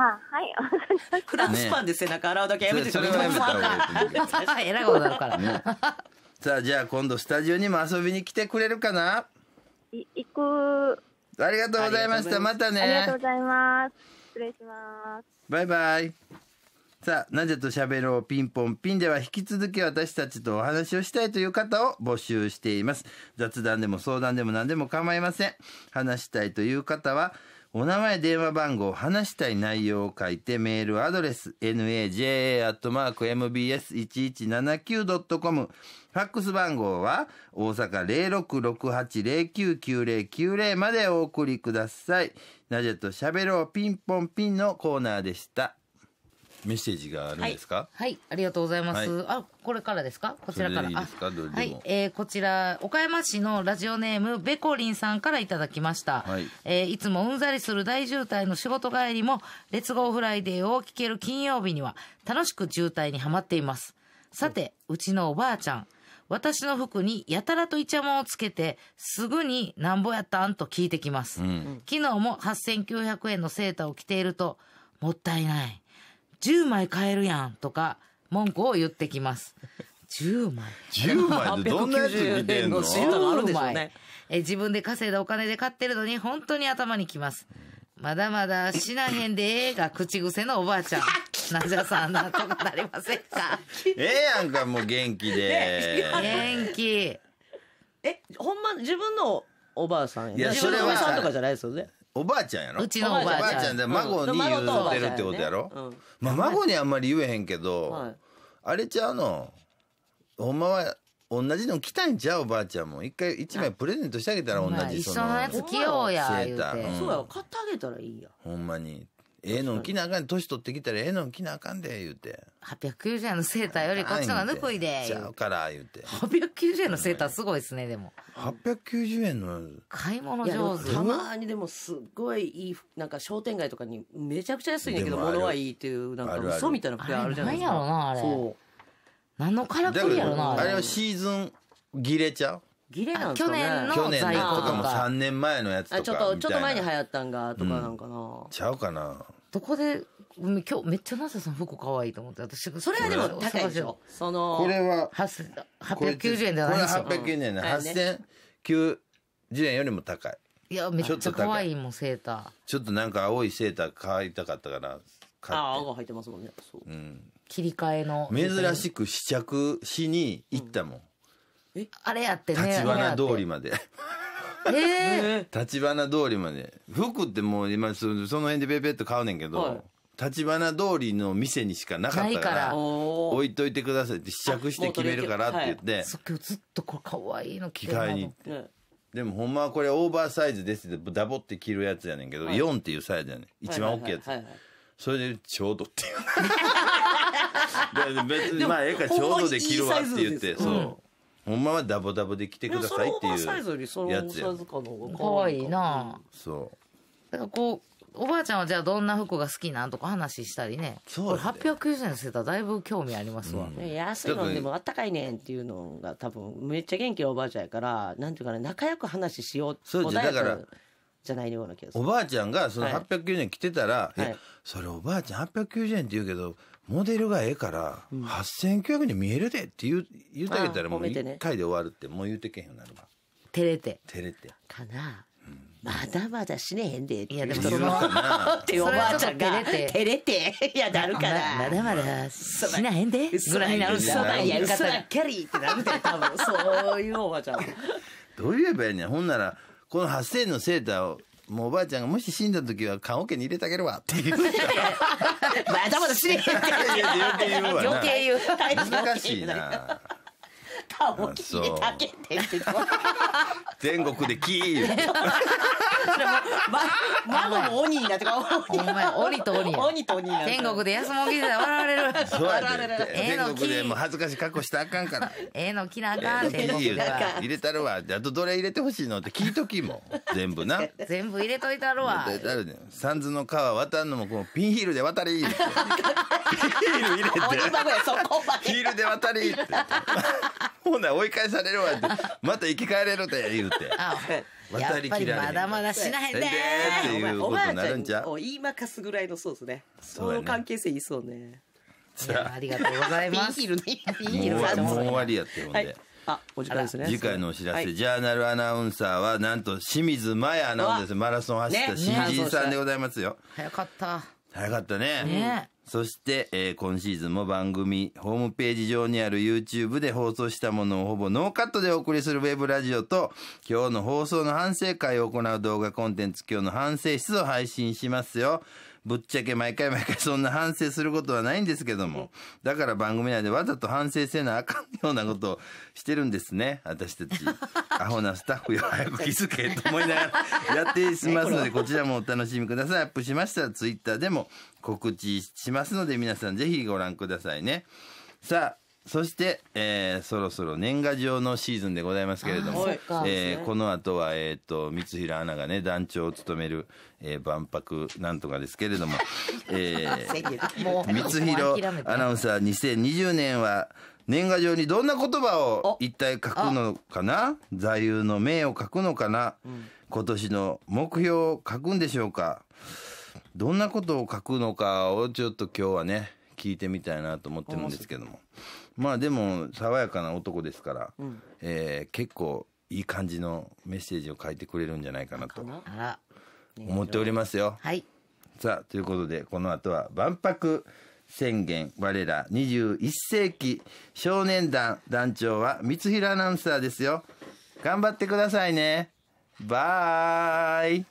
はいクかりましラスパンで背中洗うだけやめてそれはやめた方がいいとえ いことにるからねさあじゃあ今度スタジオにも遊びに来てくれるかない行くありがとうございましたまたねありがとうございます失礼しますバイバイさあ、なぜとしゃべろうピンポンピンでは引き続き私たちとお話をしたいという方を募集しています。雑談でも相談でも何でも構いません。話したいという方は、お名前、電話番号、話したい内容を書いてメールアドレス、naja.mbs1179.com。ファックス番号は大阪0668099090までお送りください。ナジェと喋ろうピンポンピンのコーナーでした。メッセージがあるんですか、はい、はい、ありがとうございます。はい、あ、これからですかこちらから。いいあはい、えー、こちら、岡山市のラジオネーム、べこりんさんからいただきました。はい、えー、いつもうんざりする大渋滞の仕事帰りも、レッツゴーフライデーを聞ける金曜日には、楽しく渋滞にはまっています。さて、うちのおばあちゃん、私の服にやたらとイチャモンをつけて、すぐになんぼやったんと聞いてきます。うん、昨日も8900円のセーターを着ていると、もったいない。10枚買えるやんとか、文句を言ってきます。10枚。10枚でどんなやつ見てんの ?10 枚え自分で稼いだお金で買ってるのに本当に頭にきます。まだまだ死なへんでええが口癖のおばあちゃん。なじゃさんなとかなりませんかええやんか、もう元気で。元気。え、ほんま自分のおばあさんや、ね、いや、それは。おばさんとかじゃないですよね。おばあちゃんやろうちのおばあちゃんで孫に言うてるってことやろ、うんまあ、孫にあんまり言えへんけど、はい、あれちゃうのほんまは同じの着たいんちゃうおばあちゃんも一回一枚プレゼントしてあげたら同じその、まあ、一緒のやつ着ようやて、そうや買ってあげたらいいやほんまにええのん着なあかん、年取ってきたらええのん着なあかんで、言うて。890円のセーターよりこっちのがぬくいで。ちゃうから、言うて。890円のセーターすごいですね、でも。890円の。買い物上手。たまにでもすっごいいい、なんか商店街とかにめちゃくちゃ安いんだけど、物はいいっていう、なんか嘘みたいな服あるじゃないですか。何やろな、あれ。そう。何のからくりやろな、あれ。あれはシーズン切れちゃうギレなんですかね。去年の在庫とかも3年前のやつとかちょっと、ちょっと前に流行ったんが、とかなんかな。ちゃうかなどこで、今日めっちゃナサさん服可愛いと思って、私、それはでも高いでしょ。。その、これは8 9 0円じゃないですこれ。890円じゃない8090円よりも高いいや、めっちゃ可愛いもん、セーターちょっとなんか青いセーター買いたかったから買ああ、青が入ってますもんね。そう。うん、切り替えの。珍しく試着しに行ったもん、あれやってね立花通りまでえ立花通りまで服ってもう今その辺でペペッと買うねんけど、立花通りの店にしかなかったから置いといてくださいって試着して決めるからって言って、今日ずっとこれ可愛いの着替えにでもほんまはこれオーバーサイズですってダボって着るやつやねんけど、は4っていうサイズやねん一番大きいやつ、それでちょうどっていう別にまあええかちょうどで着るわって言ってそう、ほんまはダボダボで来てくださいっていうサイズよりそのサイズ感の方が可愛いなそう。だからこう、おばあちゃんはじゃあどんな服が好きなんとか話したりね。そう、ね。890円してたらだいぶ興味ありますわ。うん、安いのでもあったかいねんっていうのが多分めっちゃ元気なおばあちゃんやから、なんていうかね、仲良く話しようそうだから。じゃないような気がする。おばあちゃんがその890円着てたら、はい、それおばあちゃん890円って言うけど、モデルがええから、8900に見えるでって言う言うてあげたらもう1回で終わるってもう言うてけへんようになるわ。照れて。照れて。かな。まだまだ死ねへんで。いや、でもその、っておばあちゃんが、照れて、いや、なるから。まだまだ死なへんで。ぐらいなるそばやり方。キャリーってなるで、多分。そういうおばあちゃん。どう言えばいいねほんなら、この8000円のセーターを、もうおばあちゃんがもし死んだ時は棺桶に入れてあげるわ って言う。まだまだ死ねへんって。余計言うわ余計言う。難しいな。ターを聞いてたけて全国でキー。ま、孫も鬼になってお前、鬼と鬼。鬼と鬼全国で安物着て笑われる。全国でも恥ずかしい格好したあかんから。ええの着なあかん入れたるわ。あとどれ入れてほしいのって聞いときも。全部な。全部入れといたるわ。サンズの川渡るのもこのピンヒールで渡り。ピンヒール入れて。ヒールで渡り。ほな追い返されるわって、また生き返れるって言うて。渡りきらまだまだしないでっていうことになるんじゃお言いまかすぐらいのそうですね。その関係性いそうね。ありがとうございます。もう終わりやってほんで。あ、お時間ですね。次回のお知らせ、ジャーナルアナウンサーは、なんと清水麻也アナウンサーです。マラソン走った新人さんでございますよ。早かった。早かったね。ねそして、えー、今シーズンも番組、ホームページ上にある YouTube で放送したものをほぼノーカットでお送りするウェブラジオと、今日の放送の反省会を行う動画コンテンツ、今日の反省室を配信しますよ。ぶっちゃけ毎回毎回そんな反省することはないんですけども。だから番組内でわざと反省せなあかんようなことをしてるんですね。私たち。アホなスタッフよ、早く気づけと思いながらやっていますので、こちらもお楽しみください。アップしましたら Twitter でも告知しますので皆さんぜひご覧くださいね。さあ、そして、えー、そろそろ年賀状のシーズンでございますけれども、えー、この後は、えっ、ー、と、光平アナがね、団長を務める、えー、万博なんとかですけれども、えー、光弘アナウンサー2020年は、年賀状にどんな言葉を一体書くのかな座右の銘を書くのかな、うん、今年の目標を書くんでしょうかどんなことを書くのかをちょっと今日はね聞いてみたいなと思ってるんですけどもまあでも爽やかな男ですから、うん、えー、結構いい感じのメッセージを書いてくれるんじゃないかなと思っておりますよ。はい、さあということでこの後は万博宣言我ら21世紀少年団団長は光平アナウンサーですよ。頑張ってくださいね。バイ。